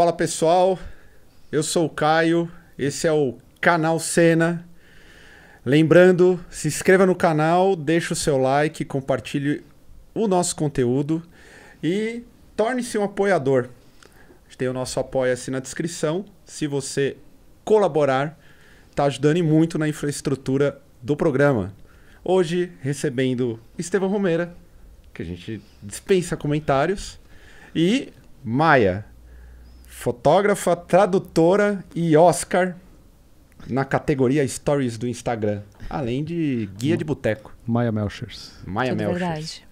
Fala pessoal, eu sou o Caio, esse é o canal Cena. Lembrando, se inscreva no canal, deixe o seu like, compartilhe o nosso conteúdo e torne-se um apoiador. Tem o nosso apoio assim na descrição. Se você colaborar, está ajudando muito na infraestrutura do programa. Hoje recebendo Estevão Romeira, que a gente dispensa comentários, e Maia fotógrafa, tradutora e Oscar na categoria Stories do Instagram, além de guia de boteco. Maya Melchers. Maya Tudo é Melchers. Verdade.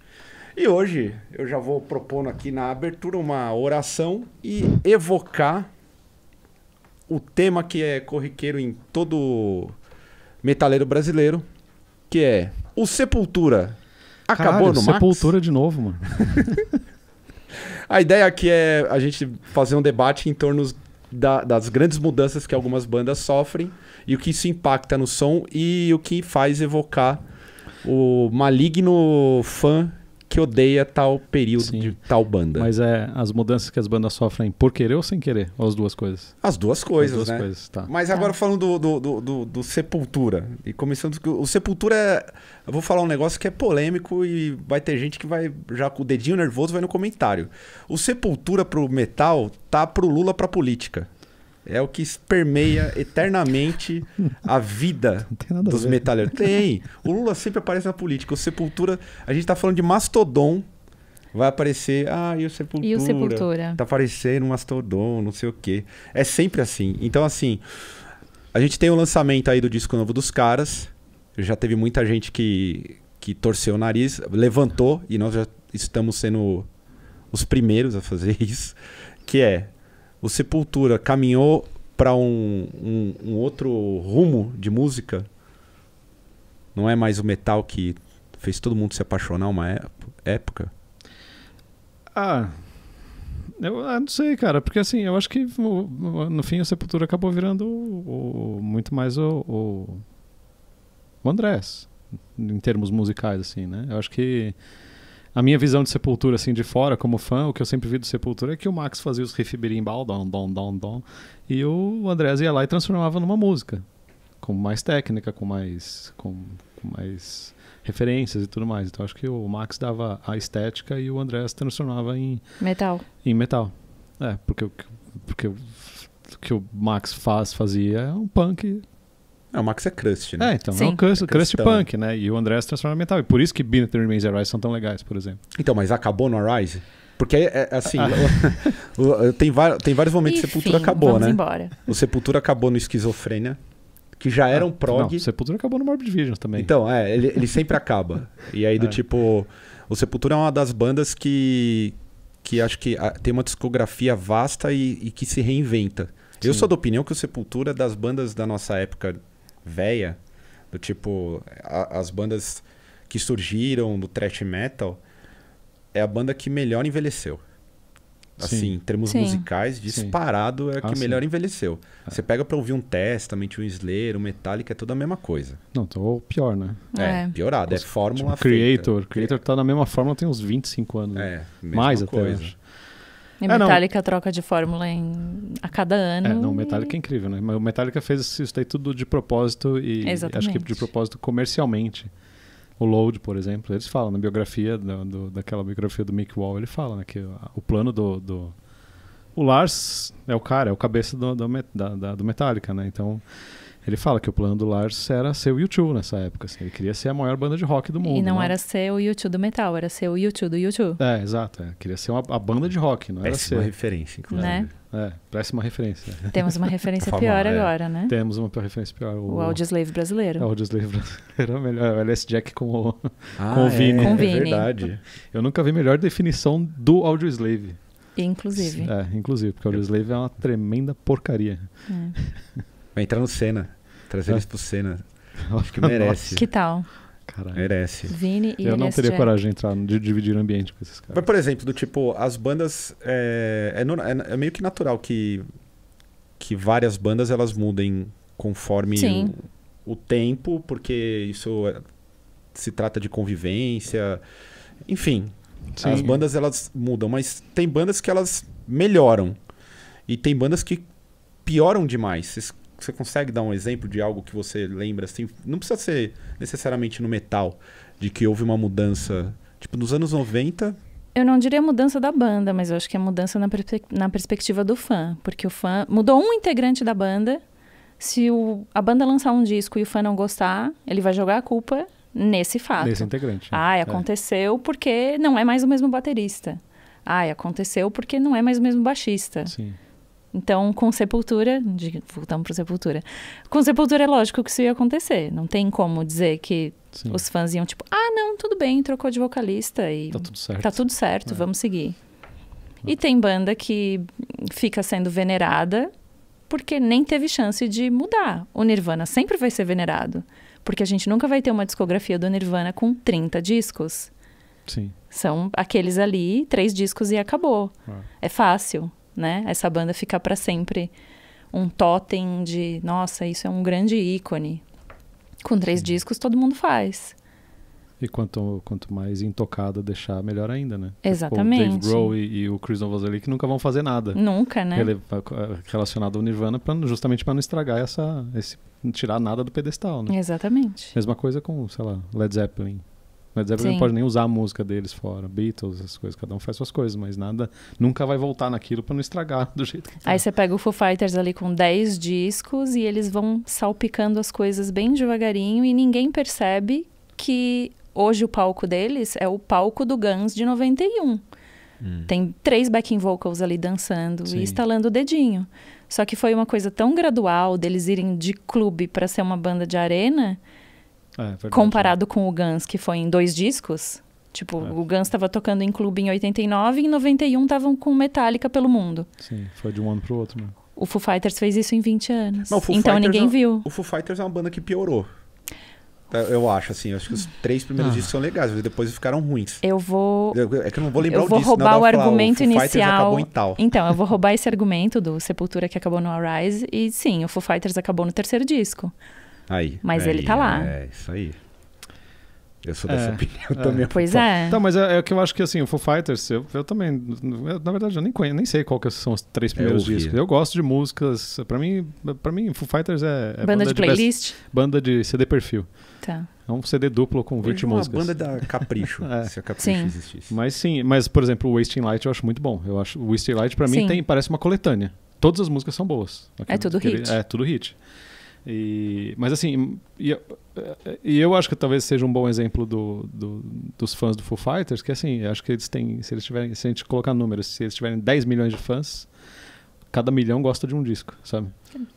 E hoje eu já vou propondo aqui na abertura uma oração e evocar o tema que é corriqueiro em todo metaleiro brasileiro, que é o Sepultura. Acabou Caralho, no Sepultura Max? de novo, mano. A ideia aqui é a gente fazer um debate em torno da, das grandes mudanças que algumas bandas sofrem e o que isso impacta no som e o que faz evocar o maligno fã que odeia tal período Sim. de tal banda. Mas é as mudanças que as bandas sofrem por querer ou sem querer? Ou as duas coisas? As duas coisas, as duas né? Coisas, tá. Mas tá. agora falando do, do, do, do Sepultura. E começando... O Sepultura... É, eu vou falar um negócio que é polêmico e vai ter gente que vai já com o dedinho nervoso vai no comentário. O Sepultura pro metal tá pro Lula pra política é o que permeia eternamente a vida dos metalheiros. Tem. O Lula sempre aparece na política. O Sepultura, a gente tá falando de Mastodon. Vai aparecer, ah, e o Sepultura. E o Sepultura. Tá aparecendo um Mastodon, não sei o quê. É sempre assim. Então, assim, a gente tem o lançamento aí do disco novo dos caras. Já teve muita gente que, que torceu o nariz, levantou, e nós já estamos sendo os primeiros a fazer isso. Que é o Sepultura caminhou para um, um, um, outro rumo de música. Não é mais o metal que fez todo mundo se apaixonar uma época? Ah, eu, eu ah, não sei, cara, porque assim, eu acho que no, no fim o Sepultura acabou virando o, o, muito mais o, o, o Andrés, em termos musicais, assim, né? Eu acho que a minha visão de Sepultura, assim, de fora, como fã, o que eu sempre vi do Sepultura é que o Max fazia os riff berimbau, dom, dom, dom, dom, e o Andrés ia lá e transformava numa música, com mais técnica, com mais, com, com mais referências e tudo mais. Então, acho que o Max dava a estética e o Andrés transformava em... Metal. Em metal. É, porque, porque o que o Max faz, fazia é um punk é, o Max é crust, né? É, então, Sim. é crust, é crust punk, né? E o André se é transforma em metal. E por isso que Binatry Remains e Arise são tão legais, por exemplo. Então, mas acabou no Arise? Porque, é, é assim, ah. tem, tem vários momentos que Sepultura acabou, vamos né? embora. O Sepultura acabou no Esquizofrênia, que já era ah, um prog. Não, o Sepultura acabou no Morbid Visions também. Então, é, ele, ele sempre acaba. E aí, do é. tipo... O Sepultura é uma das bandas que... Que acho que ah, tem uma discografia vasta e, e que se reinventa. Sim. Eu sou da opinião que o Sepultura, é das bandas da nossa época véia, do tipo, a, as bandas que surgiram do thrash metal, é a banda que melhor envelheceu. Assim, sim. em termos sim. musicais, disparado sim. é a que ah, melhor envelheceu. É. Você pega pra ouvir um Testament, um Slayer, um Metallica, é tudo a mesma coisa. Não, tô pior, né? É, é. piorado. É fórmula tipo, Creator. Feita. Creator tá na mesma fórmula tem uns 25 anos. Né? É, mais coisa. até. Acho. E é, Metallica não. troca de fórmula em, a cada é, ano. É, não, o Metallica é incrível, né? o Metallica fez isso daí tudo de propósito e Exatamente. acho que de propósito comercialmente. O Load, por exemplo, eles falam na biografia, do, do, daquela biografia do Mick Wall, ele fala né, que o plano do, do... O Lars é o cara, é o cabeça do, do, da, da, do Metallica, né? Então ele fala que o plano do Lars era ser o YouTube nessa época. Assim. Ele queria ser a maior banda de rock do mundo. E não, não. Né? era ser o YouTube do metal, era ser o YouTube do YouTube. É, exato. É. Queria ser uma, a banda de rock, não Péssima era ser. referência, inclusive. Né? É, parece uma referência. Temos uma referência pior é. agora, né? Temos uma referência pior. O, o Audioslave brasileiro. O Audioslave brasileiro é, é melhor. O LS é Jack com o, ah, com o é. Vini. É, com Vini. é verdade. Eu nunca vi melhor definição do Audioslave. Inclusive. É, inclusive, porque o Audioslave é uma tremenda porcaria. É. Vai entrar no cena. Trazer eles ah. pro Senna. Acho que merece. Que tal? Caralho. Merece. Vini e Eu não teria Jack. coragem de entrar, de dividir o ambiente com esses caras. Mas, por exemplo, do tipo, as bandas. É, é, é, é, meio que natural que, que várias bandas elas mudem conforme o, o, tempo, porque isso é, se trata de convivência. Enfim, Sim. as bandas elas mudam, mas tem bandas que elas melhoram. E tem bandas que pioram demais. Você consegue dar um exemplo de algo que você lembra assim? Não precisa ser necessariamente no metal, de que houve uma mudança. Tipo, nos anos 90. Eu não diria mudança da banda, mas eu acho que é mudança na, perspe na perspectiva do fã. Porque o fã. Mudou um integrante da banda. Se o, a banda lançar um disco e o fã não gostar, ele vai jogar a culpa nesse fato. Nesse integrante. Né? É. aconteceu é. porque não é mais o mesmo baterista. Ah, aconteceu porque não é mais o mesmo baixista. Sim. Então, com Sepultura, de, voltamos para Sepultura. Com Sepultura é lógico que isso ia acontecer. Não tem como dizer que Sim. os fãs iam tipo, ah, não, tudo bem, trocou de vocalista e tá tudo certo, tá tudo certo é. vamos seguir. Tá. E tem banda que fica sendo venerada porque nem teve chance de mudar. O Nirvana sempre vai ser venerado, porque a gente nunca vai ter uma discografia do Nirvana com 30 discos. Sim. São aqueles ali, três discos e acabou. É, é fácil né? Essa banda ficar para sempre um totem de, nossa, isso é um grande ícone. Com três Sim. discos todo mundo faz. E quanto, quanto mais intocada deixar, melhor ainda, né? Tipo, Exatamente. Tipo, o Dave Grohl e, e o Chris Novoselic que nunca vão fazer nada. Nunca, né? relacionado ao Nirvana, pra, justamente para não estragar essa, esse tirar nada do pedestal, né? Exatamente. Mesma coisa com, sei lá, Led Zeppelin. Led Zeppelin não pode nem usar a música deles fora. Beatles, essas coisas. Cada um faz suas coisas, mas nada. Nunca vai voltar naquilo para não estragar do jeito que. Tá. Aí você pega o Foo Fighters ali com 10 discos e eles vão salpicando as coisas bem devagarinho e ninguém percebe que hoje o palco deles é o palco do Guns de 91. Hum. Tem três backing vocals ali dançando Sim. e estalando o dedinho. Só que foi uma coisa tão gradual deles irem de clube para ser uma banda de arena é, é comparado com o Guns, que foi em dois discos. Tipo, é. o Guns estava tocando em clube em 89 e em 91 estavam com Metallica pelo mundo. Sim, foi de um ano pro outro, né? O Foo Fighters fez isso em 20 anos. Não, então Fighters ninguém é viu. O Foo Fighters é uma banda que piorou. Tá, eu acho, assim, eu acho que os três primeiros ah. discos são legais, mas depois ficaram ruins. Eu vou. É que eu não vou lembrar eu o vou roubar não, o argumento falar, o inicial. Então, eu vou roubar esse argumento do Sepultura que acabou no Arise. E sim, o Foo Fighters acabou no terceiro disco. Aí. Mas aí, ele tá lá. É, isso aí. Eu sou é, dessa é, opinião é. também. Pois tá. é. Então, mas é, é que eu acho que assim, o Foo Fighters, eu, eu também, eu, na verdade, eu nem conheço, nem sei qual que são os três é, primeiros eu discos. Eu gosto de músicas, pra mim, pra mim Foo Fighters é... é banda, banda de, de playlist? Best, banda de CD perfil. Tá. É um CD duplo com 20 uma músicas. uma banda da Capricho, é. se a Capricho sim. existisse. Mas sim, mas por exemplo, o Wasting Light eu acho muito bom. Eu acho, o Wasting Light pra sim. mim tem, parece uma coletânea. Todas as músicas são boas. Aqui, é tudo hit. é, tudo hit. E, mas assim, e, e, eu acho que talvez seja um bom exemplo do, do, dos fãs do Foo Fighters, que assim, acho que eles têm, se eles tiverem, se a gente colocar números, se eles tiverem 10 milhões de fãs, cada milhão gosta de um disco, sabe?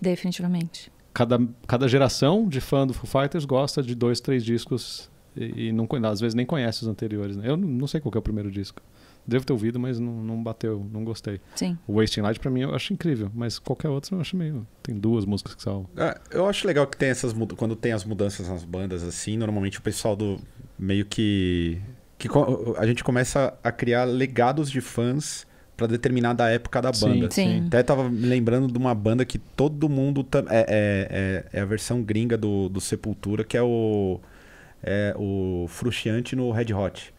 Definitivamente. Cada, cada geração de fã do Foo Fighters gosta de dois, três discos e, e não, às vezes nem conhece os anteriores. Né? Eu não sei qual é o primeiro disco. Devo ter ouvido, mas não, não bateu, não gostei. Sim. O Wasting Light, pra mim, eu acho incrível, mas qualquer outro eu acho meio. Tem duas músicas que são. É, eu acho legal que tem essas mud... quando tem as mudanças nas bandas, assim, normalmente o pessoal do. meio que. que a gente começa a criar legados de fãs para determinada época da banda. Sim, sim. Até tava me lembrando de uma banda que todo mundo. Tam... É, é, é, é, a versão gringa do, do Sepultura, que é o. É o Frustiante no Red Hot.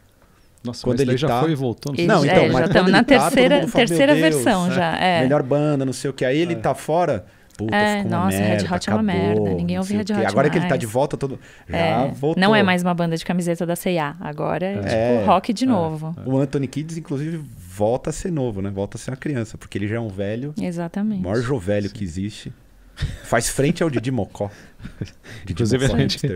Nossa, quando ele tá... já foi e voltou. Não, não então, é, mas já estamos na terceira, tá, terceira versão já. É. Melhor banda, não sei o que. Aí ele é. tá fora. Puta, é, ficou nossa, merda, Red Hot acabou, é uma merda. Ninguém ouve Red Hot. Agora mais. que ele tá de volta, todo. Já é, voltou. Não é mais uma banda de camiseta da CIA. Agora é, é tipo rock de é, novo. O Anthony Kids, inclusive, volta a ser novo, né? Volta a ser uma criança, porque ele já é um velho. Exatamente. O maior jovelho Sim. que existe. Faz frente ao Didi Mocó. Didi Inclusive, Mocó a, gente,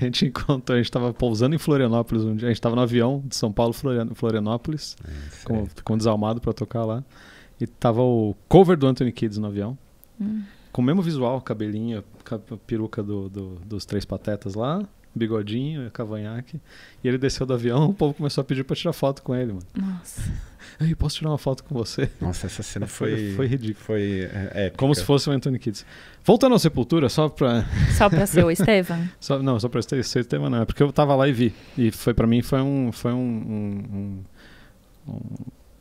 a gente encontrou, a gente estava pousando em Florianópolis, um dia, a gente estava no avião de São Paulo, Florianópolis, é, com, com um desalmado para tocar lá. E tava o cover do Anthony Kids no avião. Hum. Com o mesmo visual, cabelinho, peruca do, do, dos três patetas lá bigodinho, cavanhaque. E ele desceu do avião, o povo começou a pedir pra tirar foto com ele, mano. Nossa. posso tirar uma foto com você? Nossa, essa cena foi. Foi, ridícula. Foi é, épica. Como se fosse o Anthony Kids. Voltando à Sepultura, só pra. Só pra ser o Estevam? só, não, só pra ser o Estevam, não. É porque eu tava lá e vi. E foi pra mim, foi um. Foi um, um, um, um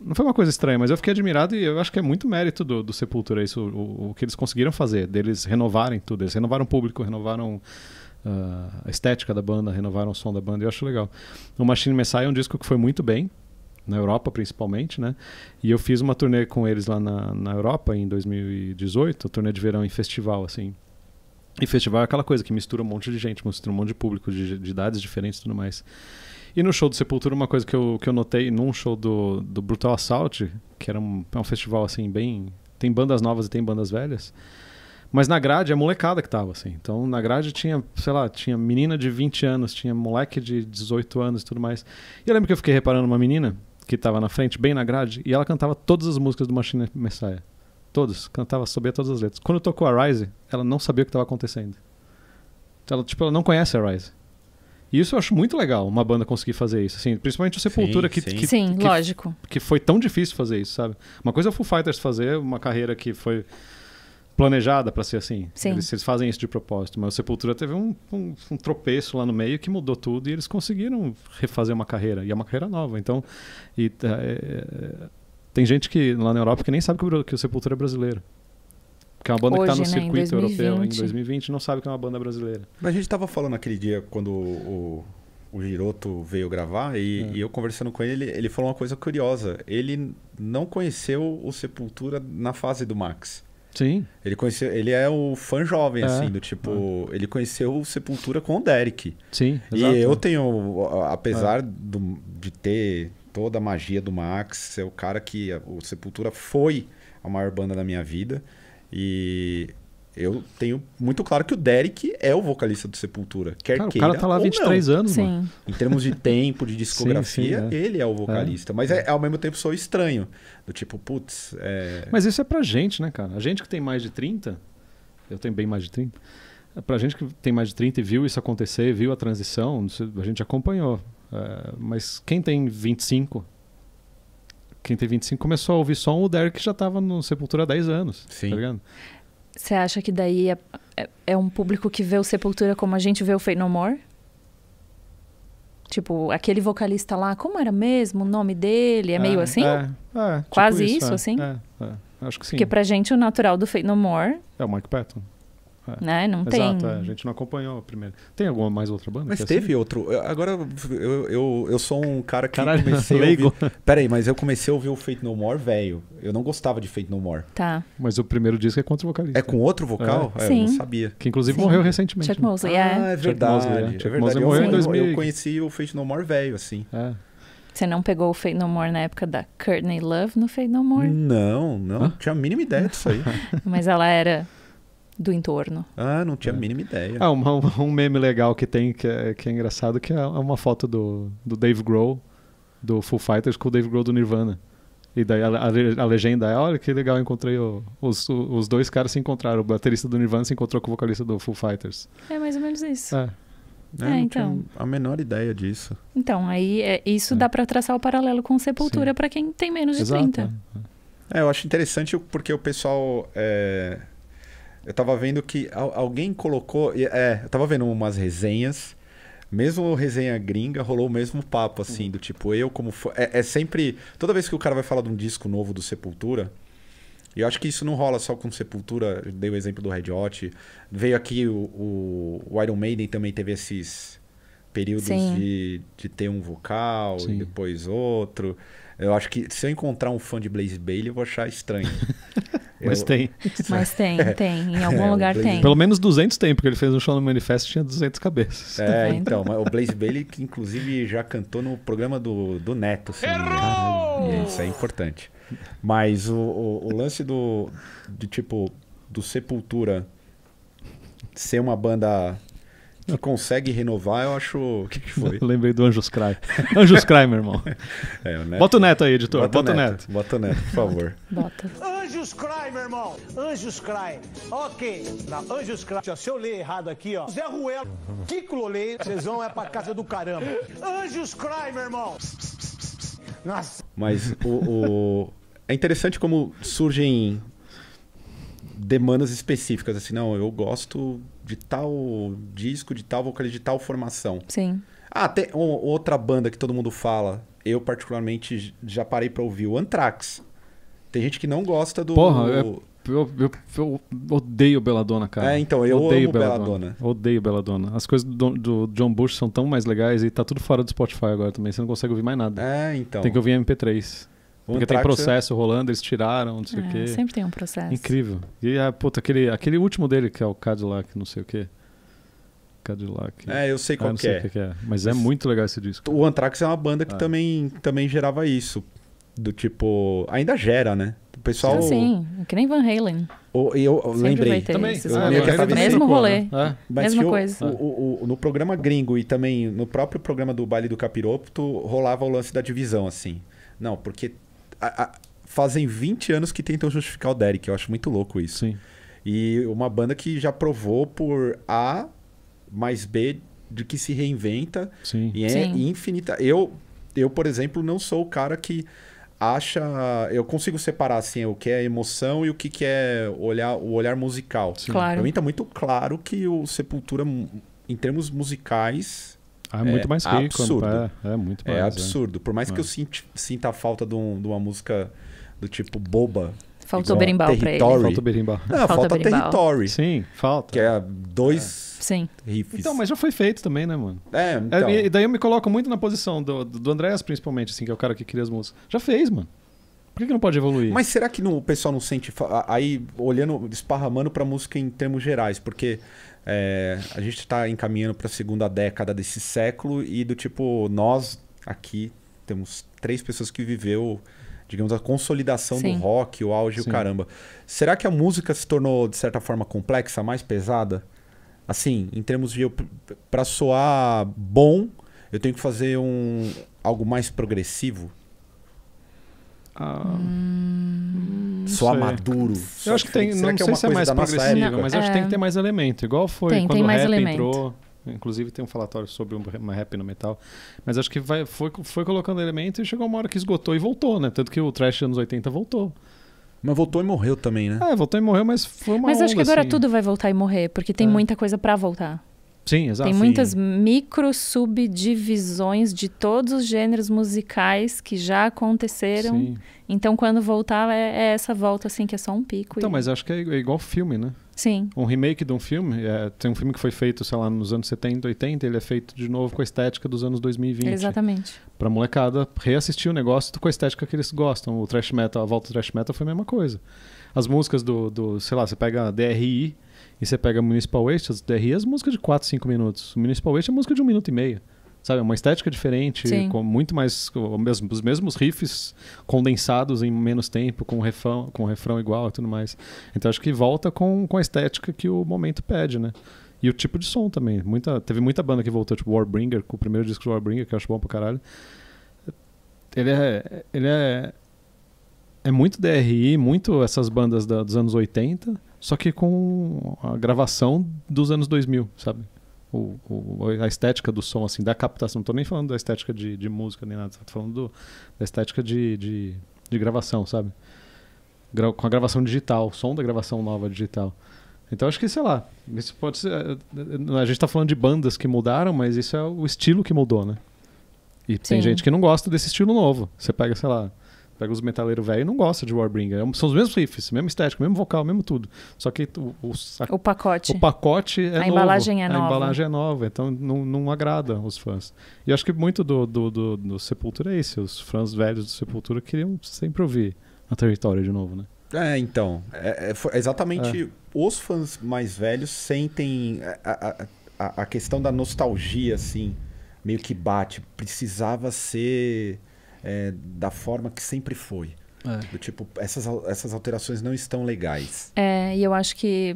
não foi uma coisa estranha, mas eu fiquei admirado e eu acho que é muito mérito do, do Sepultura isso, o, o, que eles conseguiram fazer, deles renovarem tudo. Eles renovaram o público, renovaram ah, a estética da banda, renovaram o som da banda, eu acho legal. O Machine Messiah é um disco que foi muito bem, na Europa principalmente, né? E eu fiz uma turnê com eles lá na, na Europa em 2018, turnê de verão em festival, assim. E festival é aquela coisa que mistura um monte de gente, mistura um monte de público, de, de idades diferentes e tudo mais. E no show do Sepultura, uma coisa que eu, que eu notei num show do, do Brutal Assault, que era um, é um festival assim, bem. Tem bandas novas e tem bandas velhas. Mas na grade é molecada que tava, assim. Então na grade tinha, sei lá, tinha menina de 20 anos, tinha moleque de 18 anos e tudo mais. E eu lembro que eu fiquei reparando uma menina que tava na frente, bem na grade, e ela cantava todas as músicas do Machine Messiah. Todas. Cantava, sabia todas as letras. Quando tocou a Rise, ela não sabia o que estava acontecendo. Ela, tipo, ela não conhece a Rise. E isso eu acho muito legal, uma banda conseguir fazer isso. Assim, principalmente o Sepultura, sim, que, sim. Que, sim, que, lógico. que foi tão difícil fazer isso, sabe? Uma coisa é o Foo Fighters fazer, uma carreira que foi planejada para ser assim. Sim. Eles, eles, fazem isso de propósito. Mas o Sepultura teve um, um, um, tropeço lá no meio que mudou tudo e eles conseguiram refazer uma carreira. E é uma carreira nova. Então, e, é, é tem gente que lá na Europa que nem sabe que o, que o Sepultura é brasileiro. Porque é uma banda tá Hoje, que está no né? circuito em europeu em 2020 não sabe que é uma banda brasileira. Mas a gente estava falando aquele dia quando o, o Giroto veio gravar e, é. e, eu conversando com ele, ele falou uma coisa curiosa. Ele não conheceu o Sepultura na fase do Max. Sim. Ele conheceu, ele é o fã jovem, é, assim, do tipo. É. Ele conheceu o Sepultura com o Derek. Sim. Exato. E eu tenho, apesar é. do, de ter toda a magia do Max, é o cara que. O Sepultura foi a maior banda da minha vida. E eu tenho muito claro que o Derek é o vocalista do Sepultura. Quer cara, queira, o cara tá lá há 23 não. anos, sim. mano. Em termos de tempo, de discografia, sim, sim, é. ele é o é. vocalista. É. Mas é, ao mesmo tempo sou estranho. Do tipo, putz. É... Mas isso é pra gente, né, cara? A gente que tem mais de 30, eu tenho bem mais de 30. É pra gente que tem mais de 30 e viu isso acontecer, viu a transição, a gente acompanhou. É, mas quem tem 25, quem tem 25 começou a ouvir som, o Derek já tava no Sepultura há 10 anos. Tá sim. Tá ligado? Você acha que daí é, é, é, um público que vê o Sepultura como a gente vê o Fate No More? Tipo, aquele vocalista lá, como era mesmo o nome dele? É meio é, assim? É, é, tipo Quase tipo isso, isso assim? Acho que sim. Porque pra gente o natural do Fate No More... É o Mike Patton. É. Né? Não Exato, tem. Exato, é. a gente não acompanhou a primeira. Tem alguma mais outra banda? Mas teve assim? outro. Eu, agora eu, eu, eu sou um cara que Caralho, comecei a ouvir. Peraí, mas eu comecei a ouvir o Fate No More, velho. Eu não gostava de Fate No More. Tá. Mas o primeiro disco é com outro vocalista. É com outro vocal? É. É, Sim. Eu não sabia. Que inclusive Sim. morreu recentemente. Chuck né? Mosley, ah, é. Ah, é verdade. Chuck Mosley, é. verdade. Mosley morreu em 2000. Eu conheci o Fate No More velho, assim. É. Você não pegou o Fade No More na época da Courtney Love no Fade No More? Não, não. Hã? Tinha a mínima ideia disso aí. Mas ela era do entorno. Ah, não tinha a é. mínima ideia. Ah, um, um meme legal que tem, que é, que é engraçado, que é, é uma foto do, do Dave Grohl, do Full Fighters, com o Dave Grohl do Nirvana. E daí a, a, a legenda é, olha que legal, encontrei o, os, os dois caras se encontraram. O baterista do Nirvana se encontrou com o vocalista do Full Fighters. É mais ou menos isso. É. É, é, então. a menor ideia disso. Então, aí é, isso é. dá para traçar o paralelo com Sepultura para quem tem menos de Exato. 30. É. é, eu acho interessante porque o pessoal. É, eu tava vendo que alguém colocou. É, eu tava vendo umas resenhas. Mesmo resenha gringa, rolou o mesmo papo, assim, do tipo, eu como. É, é, sempre. Toda vez que o cara vai falar de um disco novo do Sepultura. E eu acho que isso não rola só com Sepultura, dei o exemplo do Red Hot. Veio aqui o, o, o Iron Maiden também teve esses períodos de, de ter um vocal Sim. e depois outro. Eu acho que se eu encontrar um fã de Blaze Bailey, eu vou achar estranho. Mas eu... tem. Mas tem, é. tem. Em algum é, lugar Blaze... tem. Pelo menos 200 tem, porque ele fez um show no Manifesto e tinha 200 cabeças. É, tá então. o Blaze Bailey, que inclusive já cantou no programa do, do Neto. Assim, Isso é importante. Mas o, o, o lance do, de, tipo, do Sepultura ser uma banda que consegue renovar, eu acho. O que, que foi? Eu lembrei do Anjos Cry. Anjos Cry, meu irmão. É, o neto... Bota o neto aí, editor. Bota, Bota o neto. neto. Bota o neto, por favor. Bota. Anjos Cry, meu irmão. Anjos Cry. Ok. Não, Anjos Cry. Se eu ler errado aqui, ó. Zé Ruelo, Que Lolei, vocês vão é pra casa do caramba. Anjos Cry, meu irmão. Nossa. Mas o... o... É interessante como surgem demandas específicas, assim, não, eu gosto de tal disco, de tal vocalista, de tal formação. Sim. Ah, tem outra banda que todo mundo fala, eu particularmente já parei para ouvir, o Anthrax. Tem gente que não gosta do. Porra, eu, eu, eu, eu odeio Belladonna, cara. É, então, eu odeio amo Belladonna. Odeio Belladonna. As coisas do, do, John Bush são tão mais legais e tá tudo fora do Spotify agora também. Você não consegue ouvir mais nada. É, então. Tem que ouvir MP3. Porque tem processo rolando, eles tiraram, não sei é, o quê. Sempre tem um processo. Incrível. E, ah, puta, aquele, aquele último dele, que é o Cadillac, não sei o quê. Cadillac. É, eu sei ah, qual eu que, sei é. que, é. Mas é muito legal esse disco. O Anthrax é uma banda que ah. também, também gerava isso. Do tipo. Ainda gera, né? O pessoal. Sim, sim. que nem Van Halen. O, eu lembrei. Também. Esses ah, é, é, mesmo rolê. Né? É. Mesma coisa. O, o, o, no programa gringo e também no próprio programa do Baile do Capiroto, rolava o lance da divisão, assim. Não, porque a, a, fazem 20 anos que tentam justificar o Derek. Eu acho muito louco isso. Sim. E uma banda que já provou por A mais B de que se reinventa. Sim. E é Sim. infinita. Eu, eu, por exemplo, não sou o cara que acha. Eu consigo separar assim, o que é emoção e o que, que é olhar, o olhar musical. Sim. Claro. mim tá muito claro que o Sepultura, em termos musicais. Ah, é muito é mais rico. Né? Absurdo. É, é muito é mais. É absurdo. Por mais é. que eu é. sinta, sinta a falta de, um, de uma música do tipo boba, então, Faltou berimbau para ah, ele. Faltou berimbau. Não, falta, falta territory. Sim, falta. Que é dois é. Sim. riffs. Então, mas já foi feito também, né, mano? É, é então. É, e daí eu me coloco muito na posição do, do Andrés, principalmente, assim, que é o cara que cria as músicas. Já fez, mano. Por que, que não pode evoluir? Mas será que não, o pessoal não sente... Aí, olhando, esparramando pra música em termos gerais, porque... É, a gente está encaminhando para a segunda década desse século e do tipo nós aqui temos três pessoas que viveu digamos, a consolidação Sim. do rock, o auge e o caramba. Será que a música se tornou, de certa forma, complexa, mais pesada? Assim, em termos de. para soar bom, eu tenho que fazer um algo mais progressivo? Ah, hum. maduro. Eu acho que tem. não que é sei é se é mais progressivo, mas acho que tem que ter mais elemento. Igual foi tem, quando tem o rap elemento. entrou. Inclusive tem um falatório sobre uma rap no metal. Mas acho que vai, foi, foi colocando elemento e chegou uma hora que esgotou e voltou, né? Tanto que o Trash anos 80 voltou. Mas voltou e morreu também, né? É, voltou e morreu, mas foi uma Mas onda, acho que agora assim. tudo vai voltar e morrer, porque tem é. muita coisa para voltar. Sim, exato. Tem muitas micro subdivisões de todos os gêneros musicais que já aconteceram. Sim. Então, quando voltar, é, é, essa volta, assim, que é só um pico. Então, e... mas acho que é igual filme, né? Sim. Um remake de um filme, é, tem um filme que foi feito, sei lá, nos anos 70, 80, ele é feito de novo com a estética dos anos 2020. Exatamente. Pra molecada reassistir o negócio com a estética que eles gostam. O trash metal, a volta do trash metal foi a mesma coisa. As músicas do, do sei lá, você pega a DRI e você pega Municipal Waste, as DRI é as músicas de 4, 5 minutos. O Municipal Waste é música de 1 um minuto e meio sabe? Uma estética diferente, Sim. com muito mais mesmo, os mesmos riffs condensados em menos tempo, com refrão, com refrão igual e tudo mais. Então acho que volta com, com a estética que o momento pede, né? E o tipo de som também. Muita, teve muita banda que voltou, tipo Warbringer, com o primeiro disco de Warbringer, que eu acho bom pra caralho. Ele é. Ele é. É muito DRI, muito essas bandas da, dos anos 80, só que com a gravação dos anos 2000, sabe? o, o, a estética do som, assim, da captação. Não estou nem falando da estética de, de música nem nada, estou falando do, da estética de, de, de gravação, sabe? Gra com a gravação digital, o som da gravação nova digital. Então acho que, sei lá, isso pode ser. É, a gente está falando de bandas que mudaram, mas isso é o estilo que mudou, né? E Sim. tem gente que não gosta desse estilo novo. Você pega, sei lá, Pega os metaleiros velho e não gosta de Warbringer. É são os mesmos riffs, mesmo estético, mesmo vocal, mesmo tudo. Só que o, o, a, o pacote. O pacote é a novo. Embalagem é a nova. embalagem é nova, então não, não agrada os fãs. E acho que muito do, do, do, do Sepultura é isso. Os fãs velhos do Sepultura queriam sempre ouvir a território de novo, né? É, então. É, é exatamente é. os fãs mais velhos sentem a, a, a, questão da nostalgia, assim, meio que bate. Precisava ser é, da forma que sempre foi. É. Do tipo, essas, essas alterações não estão legais. É, e eu acho que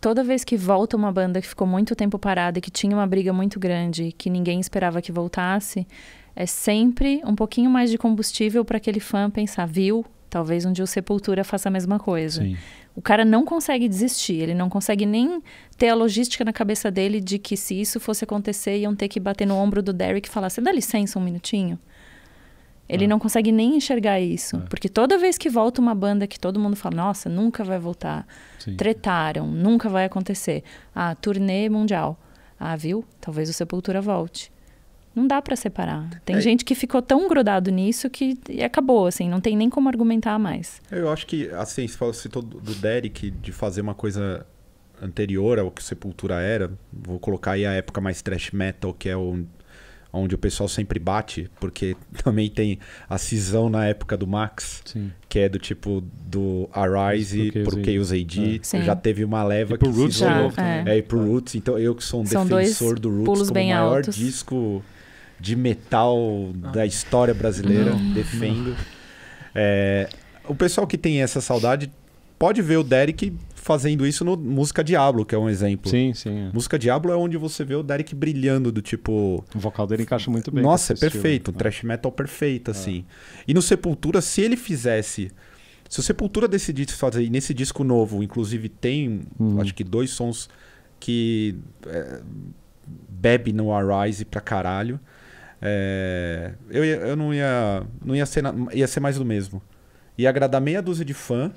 toda vez que volta uma banda que ficou muito tempo parada e que tinha uma briga muito grande, que ninguém esperava que voltasse, é sempre um pouquinho mais de combustível para aquele fã pensar, viu? Talvez um dia o Sepultura faça a mesma coisa. Sim. O cara não consegue desistir, ele não consegue nem ter a logística na cabeça dele de que se isso fosse acontecer, iam ter que bater no ombro do Derek e falar: você dá licença um minutinho? Ele ah. não consegue nem enxergar isso. Ah. Porque toda vez que volta uma banda que todo mundo fala, nossa, nunca vai voltar. Sim. Tretaram, nunca vai acontecer. Ah, turnê mundial. Ah, viu? Talvez o Sepultura volte. Não dá para separar. Tem é. gente que ficou tão grudado nisso que acabou, assim, não tem nem como argumentar mais. Eu acho que, assim, você citou do Derek de fazer uma coisa anterior ao que Sepultura era. Vou colocar aí a época mais thrash metal, que é o onde o pessoal sempre bate, porque também tem a cisão na época do Max, Sim. que é do tipo do Arise pro, Chaos AD. É. Já teve uma leva e pro que Roots se isolou. É. Né? é, e pro Roots. Então eu que sou um São defensor do Roots como o maior altos. disco de metal ah. da história brasileira, defendo. É, o pessoal que tem essa saudade pode ver o Derek fazendo isso no Música Diablo, que é um exemplo. Sim, sim. É. Música Diablo é onde você vê o Derek brilhando, do tipo. O vocal dele encaixa muito bem. Nossa, é perfeito. Um né? thrash metal perfeito, é. assim. E no Sepultura, se ele fizesse. Se o Sepultura decidisse fazer, e nesse disco novo, inclusive tem, uhum. acho que dois sons que é, bebe no Arise pra caralho. É, eu, eu não ia. Não ia ser, ia ser mais do mesmo. Ia agradar meia dúzia de fã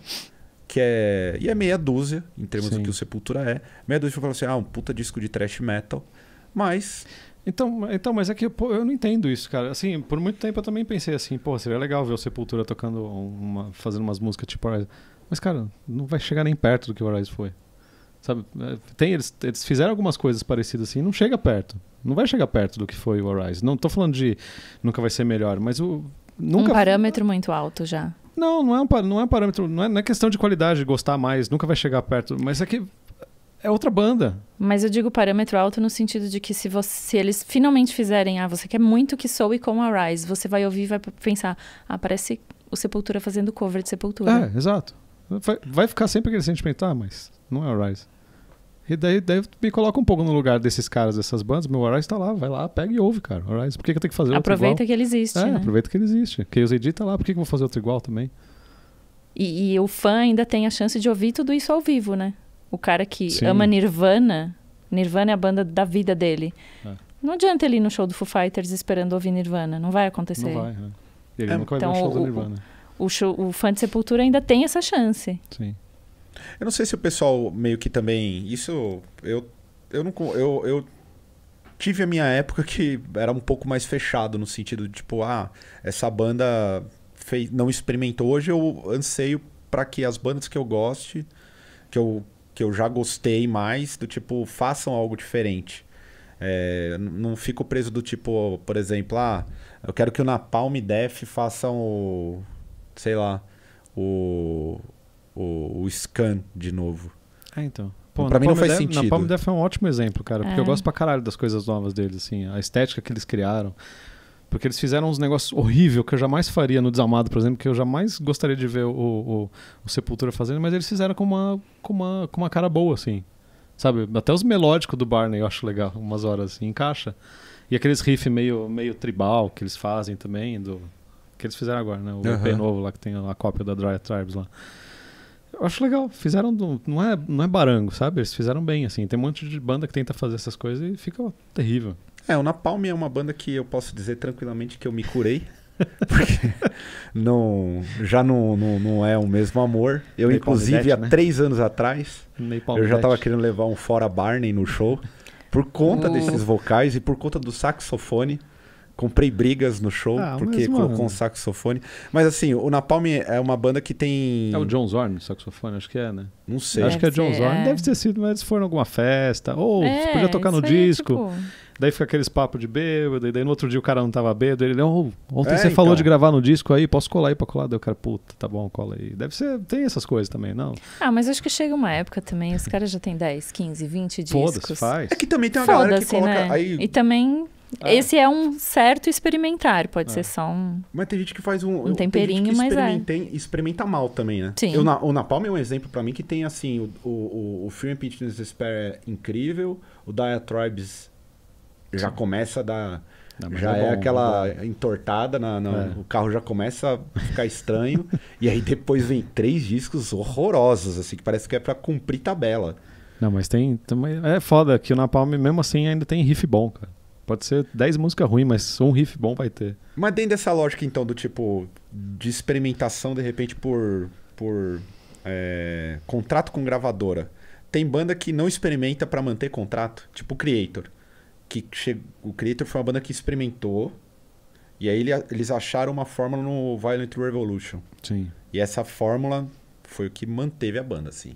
que é. E é meia dúzia, em termos Sim. do que o Sepultura é. Meia dúzia falar assim: ah, um puta disco de trash metal. Mas. Então, então, mas é que pô, eu não entendo isso, cara. Assim, por muito tempo eu também pensei assim, pô, seria legal ver o Sepultura tocando uma, fazendo umas músicas tipo Horizon. Mas, cara, não vai chegar nem perto do que o Horizon foi. Sabe? É, tem, eles, eles fizeram algumas coisas parecidas assim, não chega perto. Não vai chegar perto do que foi o Horizon. Não tô falando de nunca vai ser melhor, mas o. Nunca... Um parâmetro muito alto já. Não, não é um, não é um parâmetro, não é, não é questão de qualidade, de gostar mais, nunca vai chegar perto. Mas é que é outra banda. Mas eu digo parâmetro alto no sentido de que se, você, se eles finalmente fizerem, ah, você quer muito que soe com a Rise, você vai ouvir e vai pensar, ah, parece o Sepultura fazendo cover de Sepultura. É, exato. Vai, vai ficar sempre aquele sentimento, ah, mas não é a Rise. E daí, daí me coloca um pouco no lugar desses caras, dessas bandas. Meu Horizon tá lá, vai lá, pega e ouve, cara. Horizon, por que, que eu tenho que fazer aproveita outro igual? Aproveita que ele existe. É, né? aproveita que ele existe. que AD tá lá, por que, que eu vou fazer outro igual também? E, e, o fã ainda tem a chance de ouvir tudo isso ao vivo, né? O cara que Sim. ama Nirvana, Nirvana é a banda da vida dele. É. Não adianta ele ir no show do Foo Fighters esperando ouvir Nirvana, não vai acontecer. Não vai, né? Ele é. nunca vai então, ver o show o, do Nirvana. O, o, show, o fã de Sepultura ainda tem essa chance. Sim. Eu não sei se o pessoal meio que também. Isso. Eu, eu não. Eu, eu tive a minha época que era um pouco mais fechado, no sentido de, tipo, ah, essa banda fez, não experimentou. Hoje eu anseio para que as bandas que eu goste, que eu, que eu já gostei mais, do tipo, façam algo diferente. É, não fico preso do tipo, por exemplo, ah, eu quero que o Napalm Def façam o. sei lá. O, o, o scan de novo. Ah, então. Pô, pra mim Palme não faz Def, sentido. Na Palm Def é um ótimo exemplo, cara, porque é. eu gosto pra caralho das coisas novas deles, assim, a estética que eles criaram. Porque eles fizeram uns negócios horríveis que eu jamais faria no Desalmado, por exemplo, que eu jamais gostaria de ver o, o, o Sepultura fazendo, mas eles fizeram com uma, com, uma, com uma cara boa, assim. Sabe? Até os melódicos do Barney eu acho legal, umas horas assim, encaixa. E aqueles riff meio, meio tribal que eles fazem também, do, que eles fizeram agora, né? O uhum. EP novo lá, que tem a cópia da Dry Tribes lá. Eu acho legal. Fizeram. Do, não, é, não é barango, sabe? Eles fizeram bem, assim. Tem um monte de banda que tenta fazer essas coisas e fica ó, terrível. É, o Napalm é uma banda que eu posso dizer tranquilamente que eu me curei. Porque não, já não, não, não é o mesmo amor. Eu, inclusive, há né? três anos atrás, eu já estava querendo levar um fora Barney no show. Por conta uh. desses vocais e por conta do saxofone. Comprei brigas no show, ah, porque colocou um saxofone. Mas assim, o Napalm é uma banda que tem. É o John Zorn, saxofone, acho que é, né? Não sei. Deve acho que é John Zorn. É. Deve ter sido, mas se for em alguma festa. Ou é, podia tocar no é disco. É, Daí fica aqueles papos de bêbado, e daí no outro dia o cara não tava bêbado, ele, oh, ontem é, você então. falou de gravar no disco aí, posso colar aí pra colar? Daí o cara, puta, tá bom, cola aí. Deve ser, tem essas coisas também, não? Ah, mas acho que chega uma época também, os caras já tem 10, 15, 20 discos. Foda-se, faz. É que também tem uma galera que coloca... Né? Aí... E também ah. É. Esse é um certo experimentar, pode ah. ser só um. Mas tem gente que faz um. Um temperinho, tem mas é. Experimenta mal também, né? Sim. Eu, na, o Napalm é um exemplo para mim que tem, assim, o, o, o Film Despair é incrível, o Diatribes já Sim. começa a dar. Não, já é, é bom, aquela é entortada, na, na é. o carro já começa a ficar estranho. e aí depois vem três discos horrorosos, assim, que parece que é para cumprir tabela. Não, mas tem. É foda que o Napalm, mesmo assim, ainda tem riff bom, cara. Pode ser 10 músicas ruins, mas um riff bom vai ter. Mas dentro dessa lógica, então, do tipo, de experimentação, de repente, por, por é, contrato com gravadora. Tem banda que não experimenta para manter contrato, tipo o Creator. Que che... O Creator foi uma banda que experimentou, e aí eles acharam uma fórmula no Violent Revolution. Sim. E essa fórmula foi o que manteve a banda, assim.